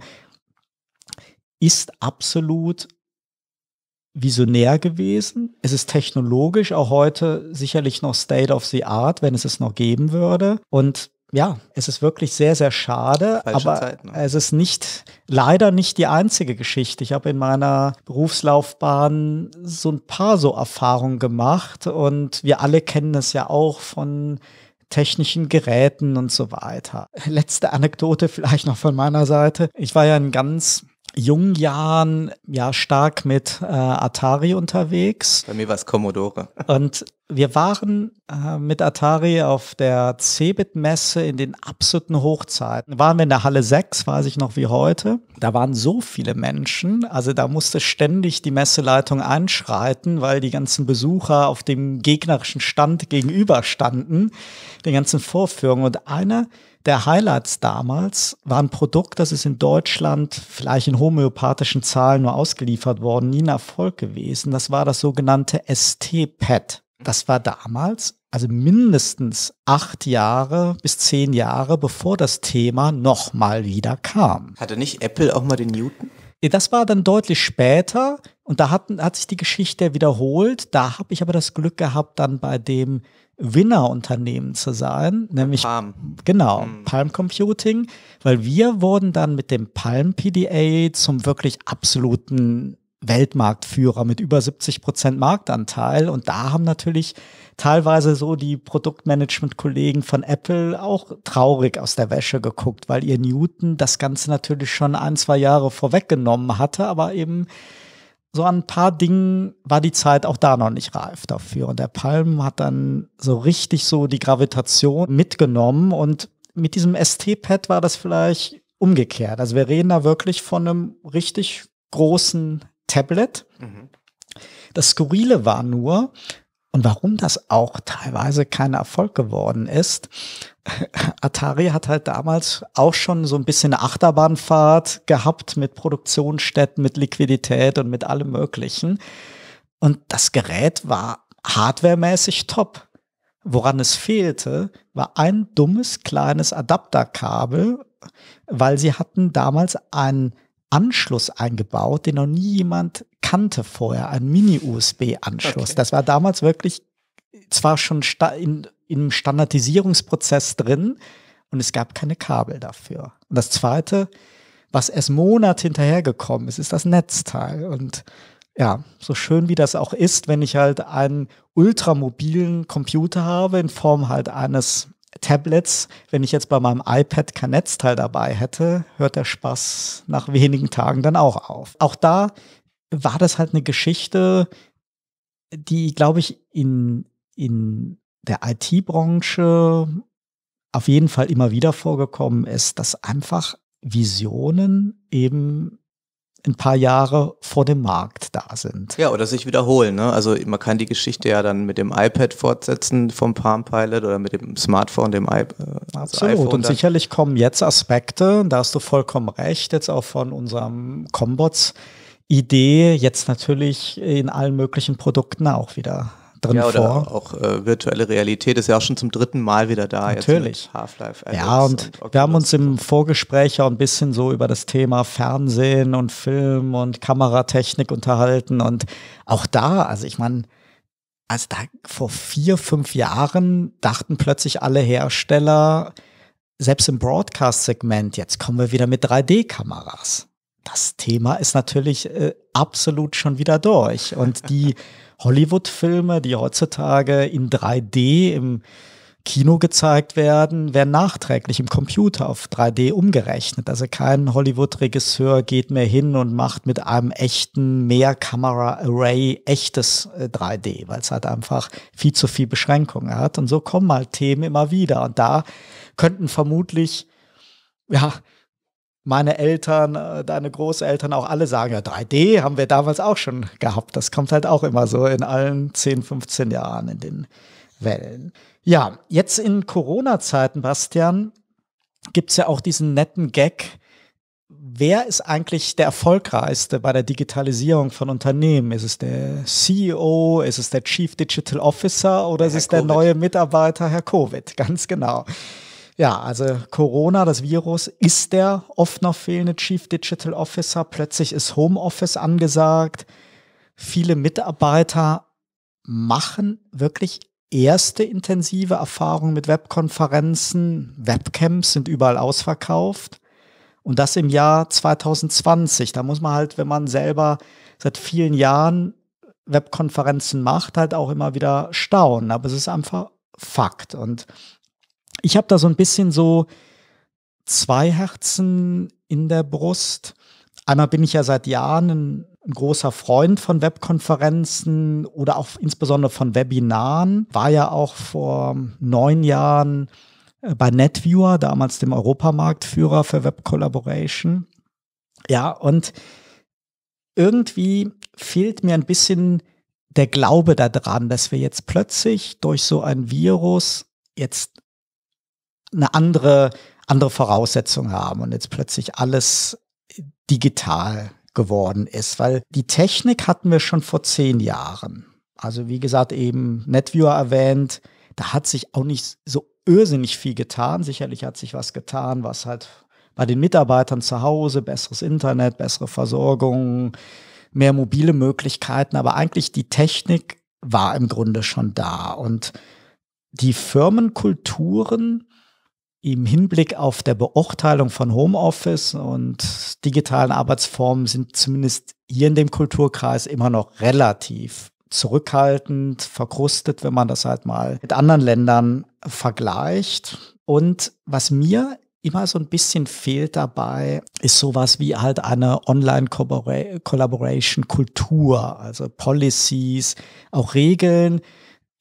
Speaker 2: ist absolut visionär gewesen. Es ist technologisch auch heute sicherlich noch State of the Art, wenn es es noch geben würde. Und ja, es ist wirklich sehr, sehr schade, Falsche aber Zeit, ne? es ist nicht, leider nicht die einzige Geschichte. Ich habe in meiner Berufslaufbahn so ein paar so Erfahrungen gemacht und wir alle kennen es ja auch von technischen Geräten und so weiter. Letzte Anekdote vielleicht noch von meiner Seite. Ich war ja ein ganz jungen Jahren ja stark mit äh, Atari unterwegs.
Speaker 1: Bei mir war es Commodore.
Speaker 2: Und wir waren äh, mit Atari auf der Cebit-Messe in den absoluten Hochzeiten. Waren wir in der Halle 6, weiß ich noch wie heute. Da waren so viele Menschen, also da musste ständig die Messeleitung einschreiten, weil die ganzen Besucher auf dem gegnerischen Stand gegenüber standen, den ganzen Vorführungen. Und einer der Highlights damals war ein Produkt, das ist in Deutschland vielleicht in homöopathischen Zahlen nur ausgeliefert worden, nie ein Erfolg gewesen. Das war das sogenannte ST-Pad. E das war damals, also mindestens acht Jahre bis zehn Jahre, bevor das Thema nochmal wieder kam. Hatte nicht Apple auch mal den Newton? Das war dann deutlich später und da hat, hat sich die Geschichte wiederholt. Da habe ich aber das Glück gehabt, dann bei dem Winner-Unternehmen zu sein, nämlich Palm. Genau, mhm. Palm Computing, weil wir wurden dann mit dem Palm PDA zum wirklich absoluten Weltmarktführer mit über 70 Prozent Marktanteil. Und da haben natürlich teilweise so die Produktmanagement-Kollegen von Apple auch traurig aus der Wäsche geguckt, weil ihr Newton das Ganze natürlich schon ein, zwei Jahre vorweggenommen hatte, aber eben so an ein paar Dingen war die Zeit auch da noch nicht reif dafür. Und der Palm hat dann so richtig so die Gravitation mitgenommen. Und mit diesem ST-Pad war das vielleicht umgekehrt. Also wir reden da wirklich von einem richtig großen Tablet. Mhm. Das Skurrile war nur, und warum das auch teilweise kein Erfolg geworden ist, (laughs) Atari hat halt damals auch schon so ein bisschen eine Achterbahnfahrt gehabt mit Produktionsstätten, mit Liquidität und mit allem Möglichen. Und das Gerät war hardwaremäßig top. Woran es fehlte, war ein dummes kleines Adapterkabel, weil sie hatten damals einen Anschluss eingebaut, den noch nie jemand kannte vorher, einen Mini-USB-Anschluss. Okay. Das war damals wirklich zwar schon sta in, im Standardisierungsprozess drin und es gab keine Kabel dafür. Und das Zweite, was erst Monat hinterhergekommen ist, ist das Netzteil. Und ja, so schön wie das auch ist, wenn ich halt einen ultramobilen Computer habe in Form halt eines Tablets, wenn ich jetzt bei meinem iPad kein Netzteil dabei hätte, hört der Spaß nach wenigen Tagen dann auch auf. Auch da war das halt eine Geschichte, die, glaube ich, in, in der IT-Branche auf jeden Fall immer wieder vorgekommen ist, dass einfach Visionen eben ein paar Jahre vor dem Markt da sind.
Speaker 1: Ja, oder sich wiederholen. Ne? Also man kann die Geschichte ja dann mit dem iPad fortsetzen vom Palm Pilot oder mit dem Smartphone, dem I äh, also Absolut. IPhone. Und sicherlich
Speaker 2: kommen jetzt Aspekte, da hast du vollkommen recht, jetzt auch von unserem Combots Idee jetzt natürlich in allen möglichen Produkten auch
Speaker 1: wieder drin ja, oder vor. Auch äh, virtuelle Realität ist ja auch schon zum dritten Mal wieder da. Natürlich. Half-Life. Ja,
Speaker 2: und, und wir haben uns im Vorgespräch auch ein bisschen so über das Thema Fernsehen und Film und Kameratechnik unterhalten. Und auch da, also ich meine, also da vor vier, fünf Jahren dachten plötzlich alle Hersteller, selbst im Broadcast-Segment, jetzt kommen wir wieder mit 3D-Kameras das Thema ist natürlich äh, absolut schon wieder durch. Und die (laughs) Hollywood-Filme, die heutzutage in 3D im Kino gezeigt werden, werden nachträglich im Computer auf 3D umgerechnet. Also kein Hollywood-Regisseur geht mehr hin und macht mit einem echten Mehrkamera-Array echtes 3D, äh, weil es halt einfach viel zu viel Beschränkungen hat. Und so kommen halt Themen immer wieder. Und da könnten vermutlich, ja, meine Eltern, äh, deine Großeltern auch alle sagen, ja, 3D haben wir damals auch schon gehabt. Das kommt halt auch immer so in allen 10, 15 Jahren in den Wellen. Ja, jetzt in Corona-Zeiten, Bastian, gibt es ja auch diesen netten Gag. Wer ist eigentlich der Erfolgreichste bei der Digitalisierung von Unternehmen? Ist es der CEO, ist es der Chief Digital Officer oder Herr ist es der Covid. neue Mitarbeiter, Herr Covid? Ganz genau. Ja, also Corona, das Virus, ist der oft noch fehlende Chief Digital Officer. Plötzlich ist Homeoffice angesagt. Viele Mitarbeiter machen wirklich erste intensive Erfahrungen mit Webkonferenzen. Webcams sind überall ausverkauft. Und das im Jahr 2020. Da muss man halt, wenn man selber seit vielen Jahren Webkonferenzen macht, halt auch immer wieder staunen. Aber es ist einfach Fakt. Und ich habe da so ein bisschen so zwei Herzen in der Brust. Einmal bin ich ja seit Jahren ein, ein großer Freund von Webkonferenzen oder auch insbesondere von Webinaren. War ja auch vor neun Jahren äh, bei NetViewer, damals dem Europamarktführer für Web Collaboration. Ja, und irgendwie fehlt mir ein bisschen der Glaube daran, dass wir jetzt plötzlich durch so ein Virus jetzt eine andere, andere Voraussetzung haben und jetzt plötzlich alles digital geworden ist, weil die Technik hatten wir schon vor zehn Jahren. Also wie gesagt, eben NetViewer erwähnt, da hat sich auch nicht so irrsinnig viel getan. Sicherlich hat sich was getan, was halt bei den Mitarbeitern zu Hause, besseres Internet, bessere Versorgung, mehr mobile Möglichkeiten, aber eigentlich die Technik war im Grunde schon da und die Firmenkulturen im Hinblick auf der Beurteilung von Homeoffice und digitalen Arbeitsformen sind zumindest hier in dem Kulturkreis immer noch relativ zurückhaltend, verkrustet, wenn man das halt mal mit anderen Ländern vergleicht. Und was mir immer so ein bisschen fehlt dabei, ist sowas wie halt eine Online-Collaboration-Kultur, also Policies, auch Regeln,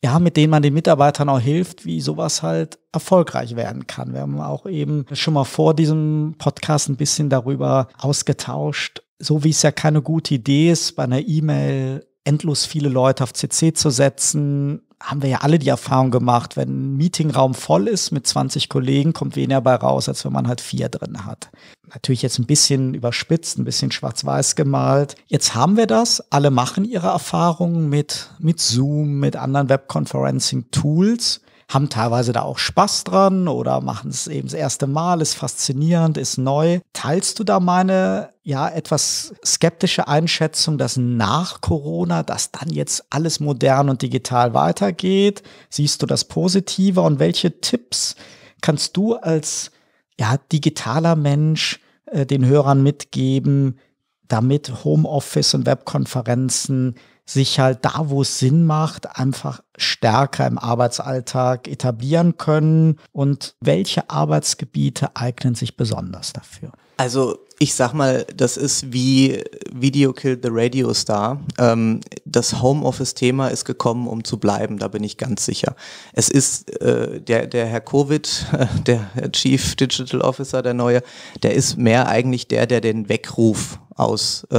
Speaker 2: ja, mit denen man den Mitarbeitern auch hilft, wie sowas halt erfolgreich werden kann. Wir haben auch eben schon mal vor diesem Podcast ein bisschen darüber ausgetauscht, so wie es ja keine gute Idee ist, bei einer E-Mail endlos viele Leute auf CC zu setzen, haben wir ja alle die Erfahrung gemacht, wenn ein Meetingraum voll ist mit 20 Kollegen, kommt weniger bei raus, als wenn man halt vier drin hat natürlich jetzt ein bisschen überspitzt, ein bisschen schwarz-weiß gemalt. Jetzt haben wir das. Alle machen ihre Erfahrungen mit, mit Zoom, mit anderen Webconferencing-Tools, haben teilweise da auch Spaß dran oder machen es eben das erste Mal, ist faszinierend, ist neu. Teilst du da meine ja etwas skeptische Einschätzung, dass nach Corona, dass dann jetzt alles modern und digital weitergeht? Siehst du das positiver und welche Tipps kannst du als ja, digitaler Mensch äh, den Hörern mitgeben, damit Homeoffice und Webkonferenzen sich halt da, wo es Sinn macht, einfach stärker im Arbeitsalltag etablieren können? Und welche Arbeitsgebiete eignen sich besonders dafür?
Speaker 1: Also ich sag mal, das ist wie Video Killed the Radio Star. Ähm, das Homeoffice-Thema ist gekommen, um zu bleiben, da bin ich ganz sicher. Es ist äh, der, der Herr Covid, äh, (laughs) der Chief Digital Officer, der neue, der ist mehr eigentlich der, der den Weckruf ausführt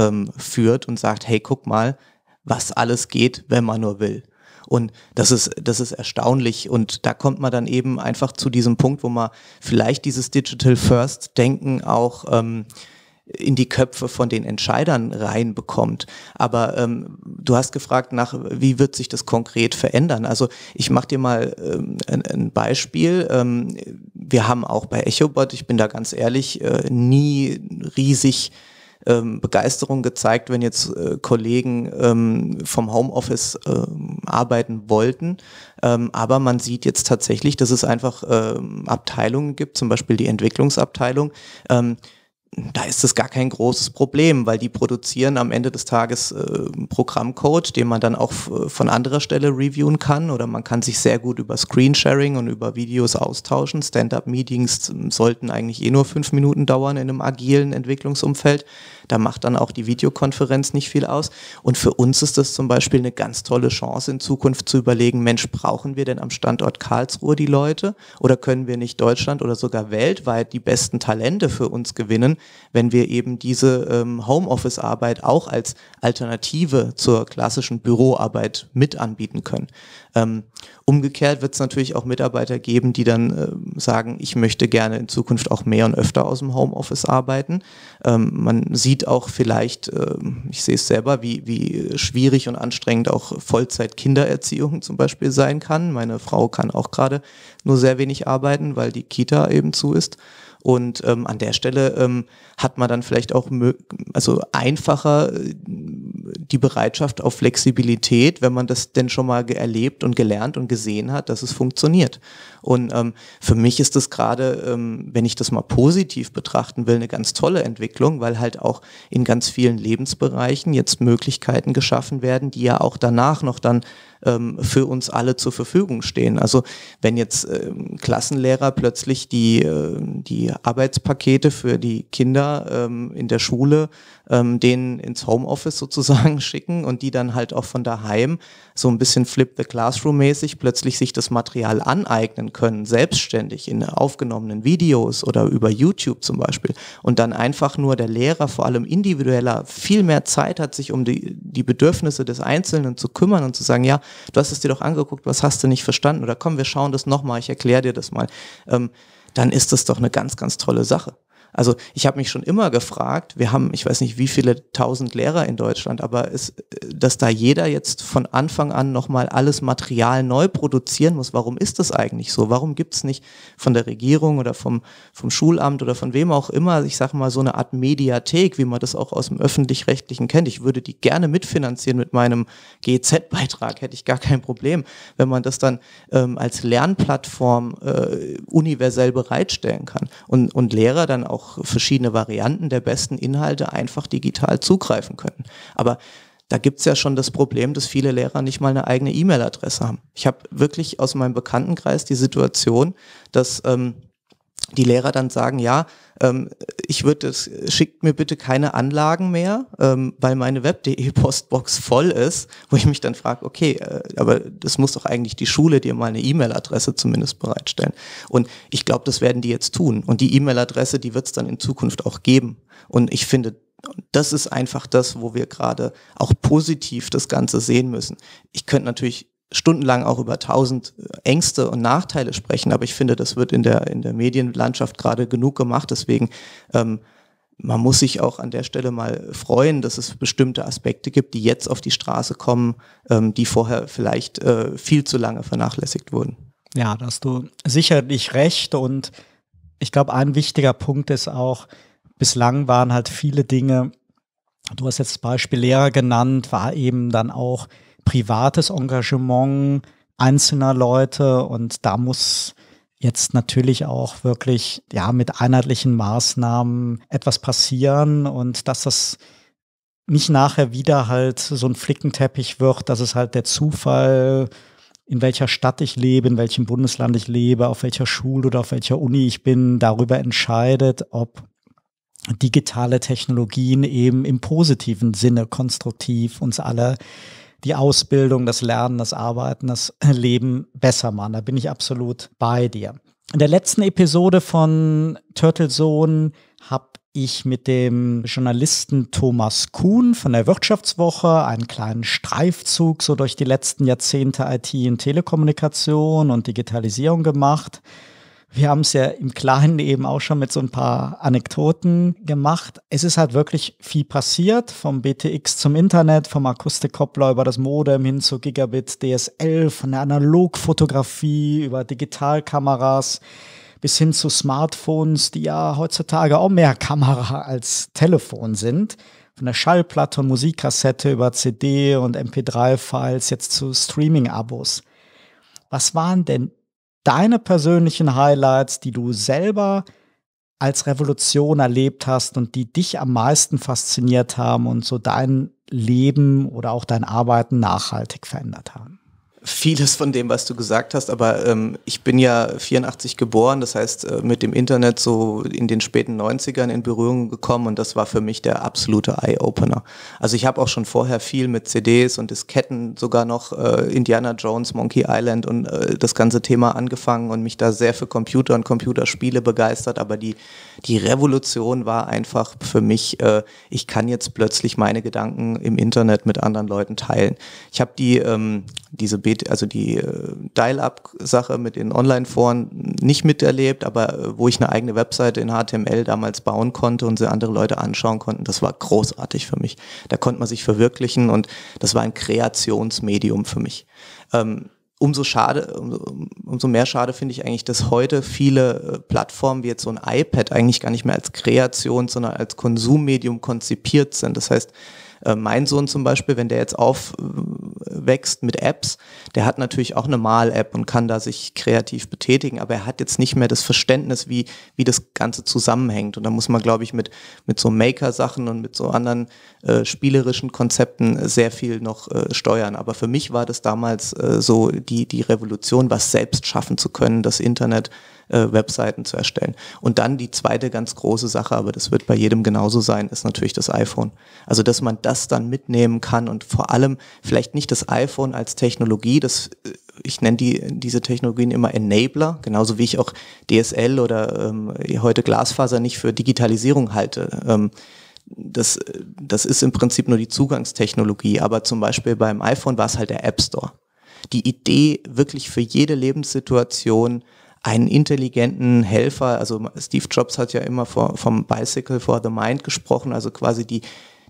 Speaker 1: ähm, und sagt, hey, guck mal, was alles geht, wenn man nur will. Und das ist, das ist erstaunlich. Und da kommt man dann eben einfach zu diesem Punkt, wo man vielleicht dieses Digital First Denken auch ähm, in die Köpfe von den Entscheidern reinbekommt. Aber ähm, du hast gefragt nach, wie wird sich das konkret verändern? Also ich mache dir mal ähm, ein, ein, Beispiel. Ähm, wir haben auch bei EchoBot, ich bin da ganz ehrlich, äh, nie riesig ähm, Begeisterung gezeigt, wenn jetzt äh, Kollegen ähm, vom Homeoffice ähm, arbeiten wollten. Ähm, aber man sieht jetzt tatsächlich, dass es einfach ähm, Abteilungen gibt, zum Beispiel die Entwicklungsabteilung ähm, da ist es gar kein großes Problem, weil die produzieren am Ende des Tages äh, Programmcode, den man dann auch äh, von anderer Stelle reviewen kann oder man kann sich sehr gut über Screensharing und über Videos austauschen. Stand-up-Meetings ähm, sollten eigentlich eh nur fünf Minuten dauern in einem agilen Entwicklungsumfeld. Da macht dann auch die Videokonferenz nicht viel aus. Und für uns ist das zum Beispiel eine ganz tolle Chance, in Zukunft zu überlegen, Mensch, brauchen wir denn am Standort Karlsruhe die Leute? Oder können wir nicht Deutschland oder sogar weltweit die besten Talente für uns gewinnen, wenn wir eben diese ähm, Homeoffice-Arbeit auch als Alternative zur klassischen Büroarbeit mit anbieten können? Ähm, umgekehrt wird es natürlich auch Mitarbeiter geben, die dann äh, sagen, ich möchte gerne in Zukunft auch mehr und öfter aus dem Homeoffice arbeiten. Ähm, man sieht auch vielleicht, ähm, ich sehe es selber, wie, wie schwierig und anstrengend auch Vollzeit-Kindererziehung zum Beispiel sein kann. Meine Frau kann auch gerade nur sehr wenig arbeiten, weil die Kita eben zu ist. Und ähm, an der Stelle ähm, hat man dann vielleicht auch also einfacher äh, die Bereitschaft auf Flexibilität, wenn man das denn schon mal erlebt und gelernt und gesehen hat, dass es funktioniert. Und ähm, für mich ist das gerade, ähm, wenn ich das mal positiv betrachten will, eine ganz tolle Entwicklung, weil halt auch in ganz vielen Lebensbereichen jetzt Möglichkeiten geschaffen werden, die ja auch danach noch dann ähm, für uns alle zur Verfügung stehen. Also wenn jetzt ähm, Klassenlehrer plötzlich die, äh, die Arbeitspakete für die Kinder ähm, in der Schule ähm, denen ins Homeoffice sozusagen (laughs) schicken und die dann halt auch von daheim so ein bisschen Flip the Classroom mäßig plötzlich sich das Material aneignen können, selbstständig in aufgenommenen Videos oder über YouTube zum Beispiel und dann einfach nur der Lehrer vor allem individueller viel mehr Zeit hat, sich um die, die Bedürfnisse des Einzelnen zu kümmern und zu sagen, ja, du hast es dir doch angeguckt, was hast du nicht verstanden? Oder komm, wir schauen das nochmal, ich erkläre dir das mal. Ähm, dann ist das doch eine ganz, ganz tolle Sache. Also ich habe mich schon immer gefragt, wir haben, ich weiß nicht wie viele tausend Lehrer in Deutschland, aber es, dass da jeder jetzt von Anfang an nochmal alles Material neu produzieren muss, warum ist das eigentlich so? Warum gibt es nicht von der Regierung oder vom, vom Schulamt oder von wem auch immer, ich sage mal so eine Art Mediathek, wie man das auch aus dem öffentlich-rechtlichen kennt. Ich würde die gerne mitfinanzieren mit meinem GZ-Beitrag, hätte ich gar kein Problem, wenn man das dann ähm, als Lernplattform äh, universell bereitstellen kann und, und Lehrer dann auch auch verschiedene Varianten der besten Inhalte einfach digital zugreifen können. Aber da gibt's ja schon das Problem, dass viele Lehrer nicht mal eine eigene E-Mail-Adresse haben. Ich habe wirklich aus meinem Bekanntenkreis die Situation, dass ähm, die Lehrer dann sagen, ja, ähm, ich würde es, schickt mir bitte keine Anlagen mehr, ähm, weil meine Web.de-Postbox voll ist, wo ich mich dann frage, okay, äh, aber das muss doch eigentlich die Schule dir mal eine E-Mail-Adresse zumindest bereitstellen. Und ich glaube, das werden die jetzt tun. Und die E-Mail-Adresse, die wird es dann in Zukunft auch geben. Und ich finde, das ist einfach das, wo wir gerade auch positiv das Ganze sehen müssen. Ich könnte natürlich stundenlang auch über tausend äh, Ängste und Nachteile sprechen, aber ich finde, das wird in der, in der Medienlandschaft gerade genug gemacht. Deswegen, ähm, man muss sich auch an der Stelle mal freuen, dass es bestimmte Aspekte gibt, die jetzt auf die Straße kommen, ähm, die vorher vielleicht äh, viel zu lange vernachlässigt wurden.
Speaker 2: Ja, da hast du sicherlich recht und ich glaube, ein wichtiger Punkt ist auch, bislang waren halt viele Dinge, du hast jetzt das Beispiel Lehrer genannt, war eben dann auch privates Engagement einzelner Leute und da muss jetzt natürlich auch wirklich ja mit einheitlichen Maßnahmen etwas passieren und dass das nicht nachher wieder halt so ein Flickenteppich wird, dass es halt der Zufall, in welcher Stadt ich lebe, in welchem Bundesland ich lebe, auf welcher Schule oder auf welcher Uni ich bin, darüber entscheidet, ob digitale Technologien eben im positiven Sinne konstruktiv uns alle die Ausbildung, das Lernen, das Arbeiten, das (laughs) Leben besser machen. Da bin ich absolut bei dir. In der letzten Episode von Turtle Zone habe ich mit dem Journalisten Thomas Kuhn von der Wirtschaftswoche einen kleinen Streifzug so durch die letzten Jahrzehnte IT und Telekommunikation und Digitalisierung gemacht. Wir haben es ja im Kleinen eben auch schon mit so ein paar Anekdoten gemacht. Es ist halt wirklich viel passiert, vom BTX zum Internet, vom Akustikkoppler über das Modem hin zu Gigabit DSL, von der Analogfotografie über Digitalkameras bis hin zu Smartphones, die ja heutzutage auch mehr Kamera als Telefon sind. Von der Schallplatte und Musikkassette über CD und MP3-Files jetzt zu Streaming-Abos. Was waren denn deine persönlichen Highlights, die du selber als Revolution erlebt hast und die dich am meisten fasziniert haben und so dein Leben oder auch dein Arbeiten nachhaltig verändert haben?
Speaker 1: vieles von dem, was du gesagt hast, aber ähm, ich bin ja 84 geboren, das heißt äh, mit dem Internet so in den späten 90ern in Berührung gekommen und das war für mich der absolute Eye-Opener. Also ich habe auch schon vorher viel mit CDs und Disketten, sogar noch äh, Indiana Jones, Monkey Island und äh, das ganze Thema angefangen und mich da sehr für Computer und Computerspiele begeistert, aber die, die Revolution war einfach für mich, äh, ich kann jetzt plötzlich meine Gedanken im Internet mit anderen Leuten teilen. Ich habe die, ähm, diese Beta Med also die äh, Dial-Up-Sache mit den Online-Foren nicht miterlebt, aber äh, wo ich eine eigene Webseite in HTML damals bauen konnte und sie andere Leute anschauen konnten, das war großartig für mich. Da konnte man sich verwirklichen und das war ein Kreationsmedium für mich. Ähm, umso schade, umso mehr schade finde ich eigentlich, dass heute viele äh, Plattformen wie jetzt so ein iPad eigentlich gar nicht mehr als Kreation, sondern als Konsummedium konzipiert sind. Das heißt, äh, mein Sohn zum Beispiel, wenn der jetzt aufwächst äh, mit Apps, der hat natürlich auch eine Mal-App und kann da sich kreativ betätigen, aber er hat jetzt nicht mehr das Verständnis, wie, wie das Ganze zusammenhängt. Und da muss man, glaube ich, mit, mit so Maker-Sachen und mit so anderen äh, spielerischen Konzepten sehr viel noch äh, steuern. Aber für mich war das damals äh, so die, die Revolution, was selbst schaffen zu können, das Internet äh, Webseiten zu erstellen. Und dann die zweite ganz große Sache, aber das wird bei jedem genauso sein, ist natürlich das iPhone. Also dass man das dann mitnehmen kann und vor allem vielleicht nicht das iPhone als Technologie, das äh, ich nenne die, diese Technologien immer Enabler, genauso wie ich auch DSL oder ähm, heute Glasfaser nicht für Digitalisierung halte. Ähm, das, das ist im Prinzip nur die Zugangstechnologie, aber zum Beispiel beim iPhone war es halt der App Store. Die Idee, wirklich für jede Lebenssituation einen intelligenten Helfer, also Steve Jobs hat ja immer vom Bicycle for the Mind gesprochen, also quasi die,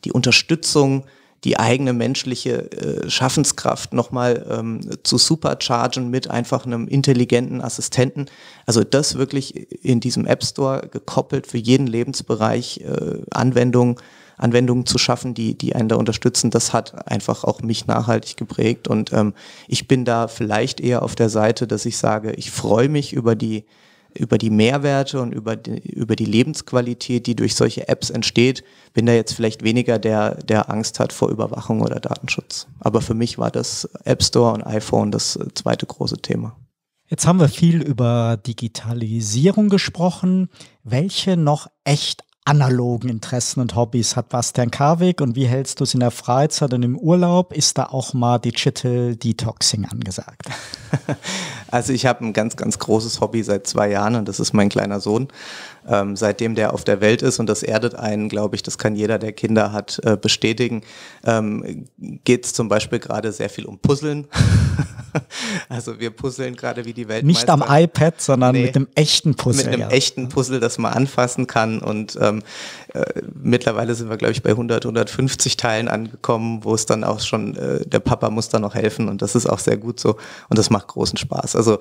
Speaker 1: die Unterstützung, die eigene menschliche äh, Schaffenskraft nochmal ähm, zu superchargen mit einfach einem intelligenten Assistenten. Also das wirklich in diesem App Store gekoppelt für jeden Lebensbereich äh, Anwendung Anwendungen zu schaffen, die, die einen da unterstützen, das hat einfach auch mich nachhaltig geprägt. Und ähm, ich bin da vielleicht eher auf der Seite, dass ich sage, ich freue mich über die über die Mehrwerte und über die, über die Lebensqualität, die durch solche Apps entsteht, bin da jetzt vielleicht weniger der, der Angst hat vor Überwachung oder Datenschutz. Aber für mich war das App Store und iPhone das äh, zweite große Thema.
Speaker 2: Jetzt haben wir viel über Digitalisierung gesprochen. Welche noch echt analogen Interessen und Hobbys hat Bastian Karwig und wie hältst du es in der Freizeit und im Urlaub? Ist da auch mal Digital Detoxing angesagt?
Speaker 1: (laughs) Also ich habe ein ganz, ganz großes Hobby seit zwei Jahren und das ist mein kleiner Sohn. Ähm, seitdem der auf der Welt ist und das erdet einen, glaube ich, das kann jeder, der Kinder hat, äh, bestätigen, ähm, geht es zum Beispiel gerade sehr viel um Puzzeln. (laughs) (laughs) also wir puzzeln gerade wie die Welt. Nicht am iPad, sondern nee, mit dem echten Puzzle. Mit einem ja. echten Puzzle, das man anfassen kann. Und ähm, äh, mittlerweile sind wir, glaube ich, bei 100, 150 Teilen angekommen, wo es dann auch schon, äh, der Papa muss da noch helfen. Und das ist auch sehr gut so. Und das macht großen Spaß. Also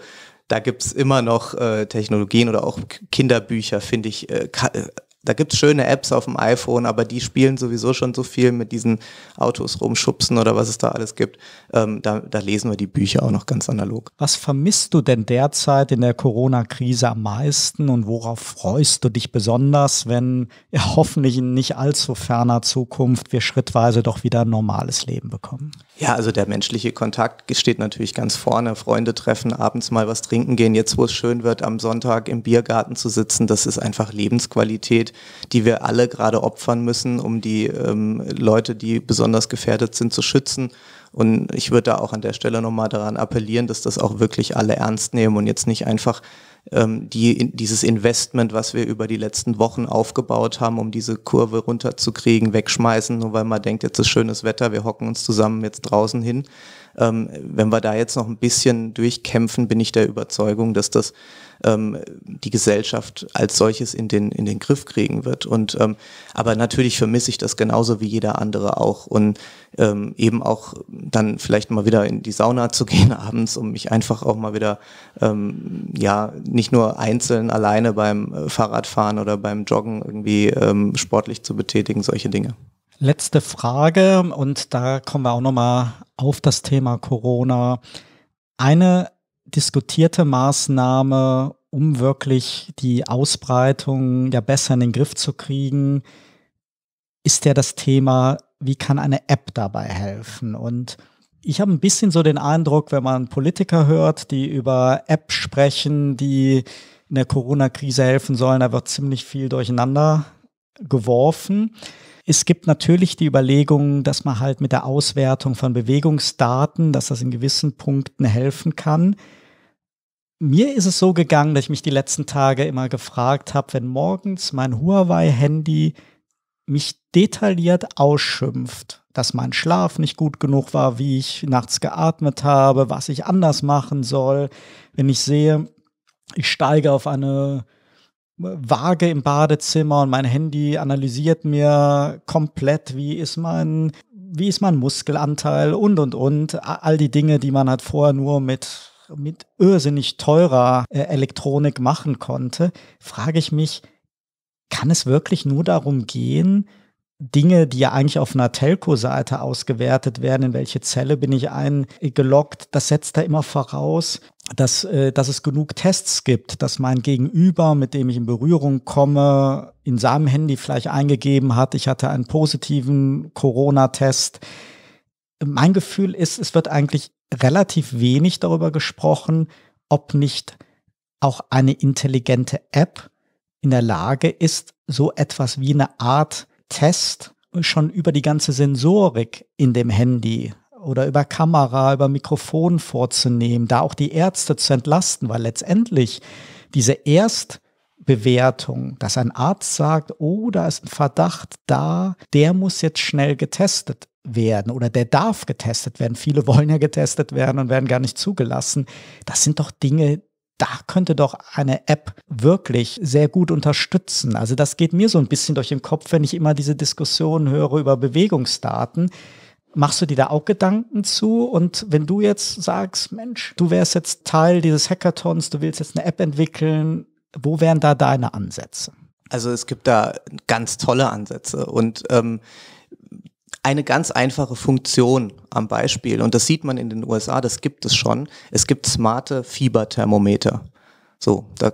Speaker 1: da gibt's immer noch äh, Technologien oder auch Kinderbücher, finde ich, äh, äh da gibt's schöne Apps auf dem iPhone, aber die spielen sowieso schon so viel mit diesen Autos rumschubsen oder was es da alles gibt. Ähm, da, da lesen wir die Bücher auch noch ganz analog.
Speaker 2: Was vermisst du denn derzeit in der Corona-Krise am meisten und worauf freust du dich besonders, wenn ja, hoffentlich in nicht allzu ferner Zukunft wir schrittweise doch wieder ein normales Leben bekommen?
Speaker 1: Ja, also der menschliche Kontakt steht natürlich ganz vorne. Freunde treffen, abends mal was trinken gehen. Jetzt, wo es schön wird, am Sonntag im Biergarten zu sitzen, das ist einfach Lebensqualität, die wir alle gerade opfern müssen, um die ähm, Leute, die besonders gefährdet sind, zu schützen. Und ich würde da auch an der Stelle nochmal daran appellieren, dass das auch wirklich alle ernst nehmen und jetzt nicht einfach ähm, die, in, dieses Investment, was wir über die letzten Wochen aufgebaut haben, um diese Kurve runterzukriegen, wegschmeißen, nur weil man denkt, jetzt ist schönes Wetter, wir hocken uns zusammen jetzt draußen hin. Ähm, wenn wir da jetzt noch ein bisschen durchkämpfen, bin ich der Überzeugung, dass das ähm, die Gesellschaft als solches in den, in den Griff kriegen wird. Und, ähm, aber natürlich vermisse ich das genauso wie jeder andere auch. Und ähm, eben auch dann vielleicht mal wieder in die Sauna (laughs) zu gehen abends, um mich einfach auch mal wieder, ähm, ja, nicht nur einzeln alleine beim äh, Fahrradfahren oder beim Joggen irgendwie ähm, sportlich zu betätigen, solche Dinge.
Speaker 2: Letzte Frage und da kommen wir auch nochmal auf das Thema Corona. Eine diskutierte Maßnahme, um wirklich die Ausbreitung ja besser in den Griff zu kriegen, ist ja das Thema, wie kann eine App dabei helfen? Und ich habe ein bisschen so den Eindruck, wenn man Politiker hört, die über App sprechen, die in der Corona-Krise helfen sollen, da wird ziemlich viel durcheinander geworfen. Es gibt natürlich die Überlegung, dass man halt mit der Auswertung von Bewegungsdaten, dass das in gewissen Punkten helfen kann. Mir ist es so gegangen, dass ich mich die letzten Tage immer gefragt habe, wenn morgens mein Huawei-Handy mich detailliert ausschimpft, dass mein Schlaf nicht gut genug war, wie ich nachts geatmet habe, was ich anders machen soll, wenn ich sehe, ich steige auf eine Waage im Badezimmer und mein Handy analysiert mir komplett, wie ist mein, wie ist mein Muskelanteil und und und. All die Dinge, die man halt vorher nur mit, mit irrsinnig teurer äh, Elektronik machen konnte, frage ich mich, kann es wirklich nur darum gehen, Dinge, die ja eigentlich auf einer Telco-Seite ausgewertet werden, in welche Zelle bin ich eingeloggt, äh, das setzt da immer voraus, dass, äh, dass es genug Tests gibt, dass mein Gegenüber, mit dem ich in Berührung komme, in seinem Handy vielleicht eingegeben hat, ich hatte einen positiven Corona-Test. Mein Gefühl ist, es wird eigentlich relativ wenig darüber gesprochen, ob nicht auch eine intelligente App in der Lage ist, so etwas wie eine Art Test schon über die ganze Sensorik in dem Handy oder über Kamera, über Mikrofon vorzunehmen, da auch die Ärzte zu entlasten, weil letztendlich diese Erstbewertung, dass ein Arzt sagt, oh, da ist ein Verdacht da, der muss jetzt schnell getestet werden oder der darf getestet werden. Viele wollen ja getestet werden und werden gar nicht zugelassen. Das sind doch Dinge, da könnte doch eine App wirklich sehr gut unterstützen. Also das geht mir so ein bisschen durch den Kopf, wenn ich immer diese Diskussionen höre über Bewegungsdaten. Machst du dir da auch Gedanken zu? Und wenn du jetzt sagst, Mensch, du wärst jetzt Teil dieses Hackathons, du willst jetzt eine App entwickeln, wo wären da deine
Speaker 1: Ansätze? Also es gibt da ganz tolle Ansätze und ähm, eine ganz einfache Funktion am Beispiel. Und das sieht man in den USA, das gibt es schon. Es gibt smarte Fieberthermometer. So, da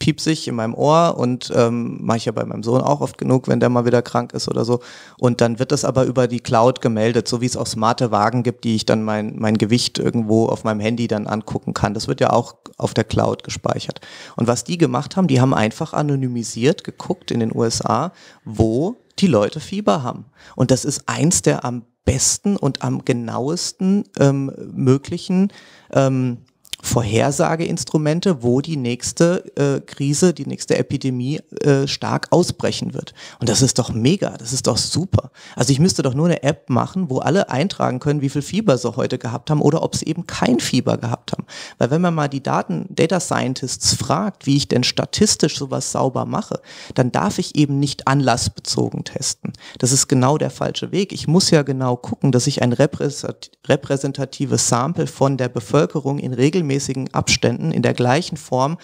Speaker 1: piepst ich in meinem Ohr und ähm, mache ich ja bei meinem Sohn auch oft genug, wenn der mal wieder krank ist oder so. Und dann wird das aber über die Cloud gemeldet, so wie es auch smarte Wagen gibt, die ich dann mein, mein Gewicht irgendwo auf meinem Handy dann angucken kann. Das wird ja auch auf der Cloud gespeichert. Und was die gemacht haben, die haben einfach anonymisiert geguckt in den USA, wo die Leute Fieber haben. Und das ist eins der am besten und am genauesten ähm, möglichen ähm, Vorhersageinstrumente, wo die nächste äh, Krise, die nächste Epidemie äh, stark ausbrechen wird. Und das ist doch mega, das ist doch super. Also ich müsste doch nur eine App machen, wo alle eintragen können, wie viel Fieber sie heute gehabt haben oder ob sie eben kein Fieber gehabt haben. Weil wenn man mal die Daten Data Scientists fragt, wie ich denn statistisch sowas sauber mache, dann darf ich eben nicht anlassbezogen testen. Das ist genau der falsche Weg. Ich muss ja genau gucken, dass ich ein repräsentatives Sample von der Bevölkerung in regelmäßigen regelmäßigen Abständen in der gleichen Form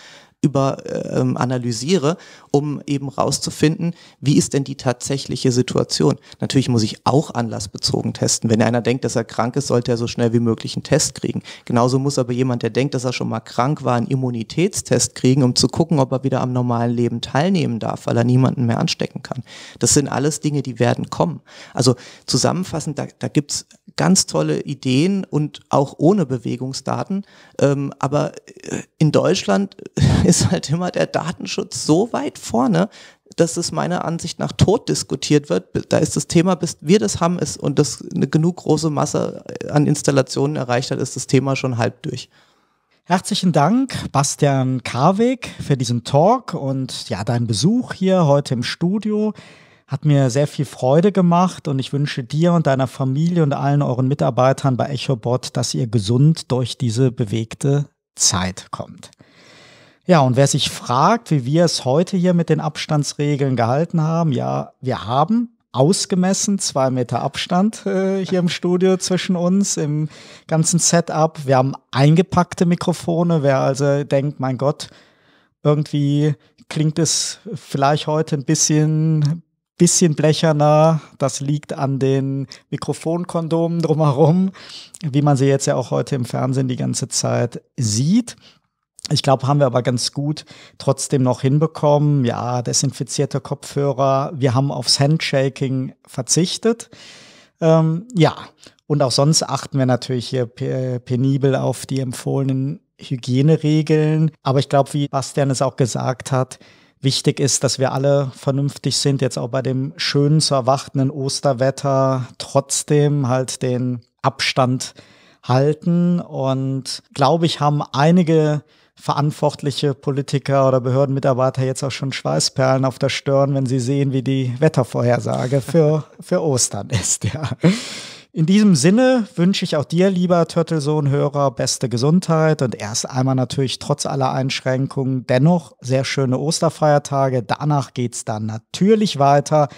Speaker 1: über ähm, analysiere, um eben rauszufinden, wie ist denn die tatsächliche Situation. Natürlich muss ich auch anlassbezogen testen. Wenn einer denkt, dass er krank ist, sollte er so schnell wie möglich einen Test kriegen. Genauso muss aber jemand, der denkt, dass er schon mal krank war, einen Immunitätstest kriegen, um zu gucken, ob er wieder am normalen Leben teilnehmen darf, weil er niemanden mehr anstecken kann. Das sind alles Dinge, die werden kommen. Also zusammenfassend, da, da gibt's ganz tolle Ideen und auch ohne Bewegungsdaten. Ähm, aber äh, in Deutschland (laughs) ist halt immer der Datenschutz so weit vorne, dass es meiner Ansicht nach tot diskutiert wird. Da ist das Thema, bis wir das haben ist und das eine genug große Masse äh, an Installationen erreicht hat, ist das Thema schon halb durch. Herzlichen
Speaker 2: Dank, Bastian Karweg, für diesen Talk und ja, deinen Besuch hier heute im Studio. Hat mir sehr viel Freude gemacht und ich wünsche dir und deiner Familie und allen euren Mitarbeitern bei EchoBot, dass ihr gesund durch diese bewegte Zeit kommt. Ja, und wer sich fragt, wie wir es heute hier mit den Abstandsregeln gehalten haben, ja, wir haben ausgemessen, zwei Meter Abstand äh, hier im Studio zwischen uns, im ganzen Setup. Wir haben eingepackte Mikrofone. Wer also denkt, mein Gott, irgendwie klingt es vielleicht heute ein bisschen, bisschen blecherner. Das liegt an den Mikrofonkondomen drumherum, wie man sie jetzt ja auch heute im Fernsehen die ganze Zeit sieht. Ich glaube, haben wir aber ganz gut trotzdem noch hinbekommen. Ja, desinfizierte Kopfhörer. Wir haben aufs Handshaking verzichtet. Ähm, ja, und auch sonst achten wir natürlich hier penibel auf die empfohlenen Hygieneregeln. Aber ich glaube, wie Bastian es auch gesagt hat, wichtig ist, dass wir alle vernünftig sind, jetzt auch bei dem schönen zu erwartenden Osterwetter trotzdem halt den Abstand halten. Und glaube ich, haben einige verantwortliche Politiker oder Behördenmitarbeiter jetzt auch schon Schweißperlen auf der Stirn, wenn sie sehen, wie die Wettervorhersage für, für Ostern ist, ja. In diesem Sinne wünsche ich auch dir, lieber Turtlesohn-Hörer, beste Gesundheit und erst einmal natürlich trotz aller Einschränkungen dennoch sehr schöne Osterfeiertage. Danach geht's dann natürlich weiter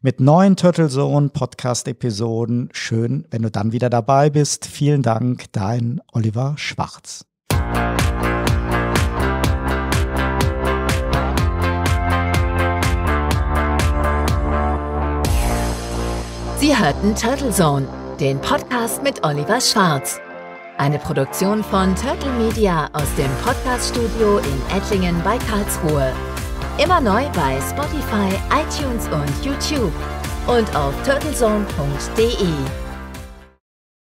Speaker 2: mit neuen Turtlesohn-Podcast-Episoden. Schön, wenn du dann wieder dabei bist. Vielen Dank, dein Oliver Schwarz.
Speaker 1: Sie hörten Turtle Zone, den Podcast mit Oliver Schwarz. Eine Produktion von Turtle Media aus dem Podcaststudio in Ettlingen bei Karlsruhe. Immer neu bei Spotify, iTunes und YouTube und auf turtlezone.de.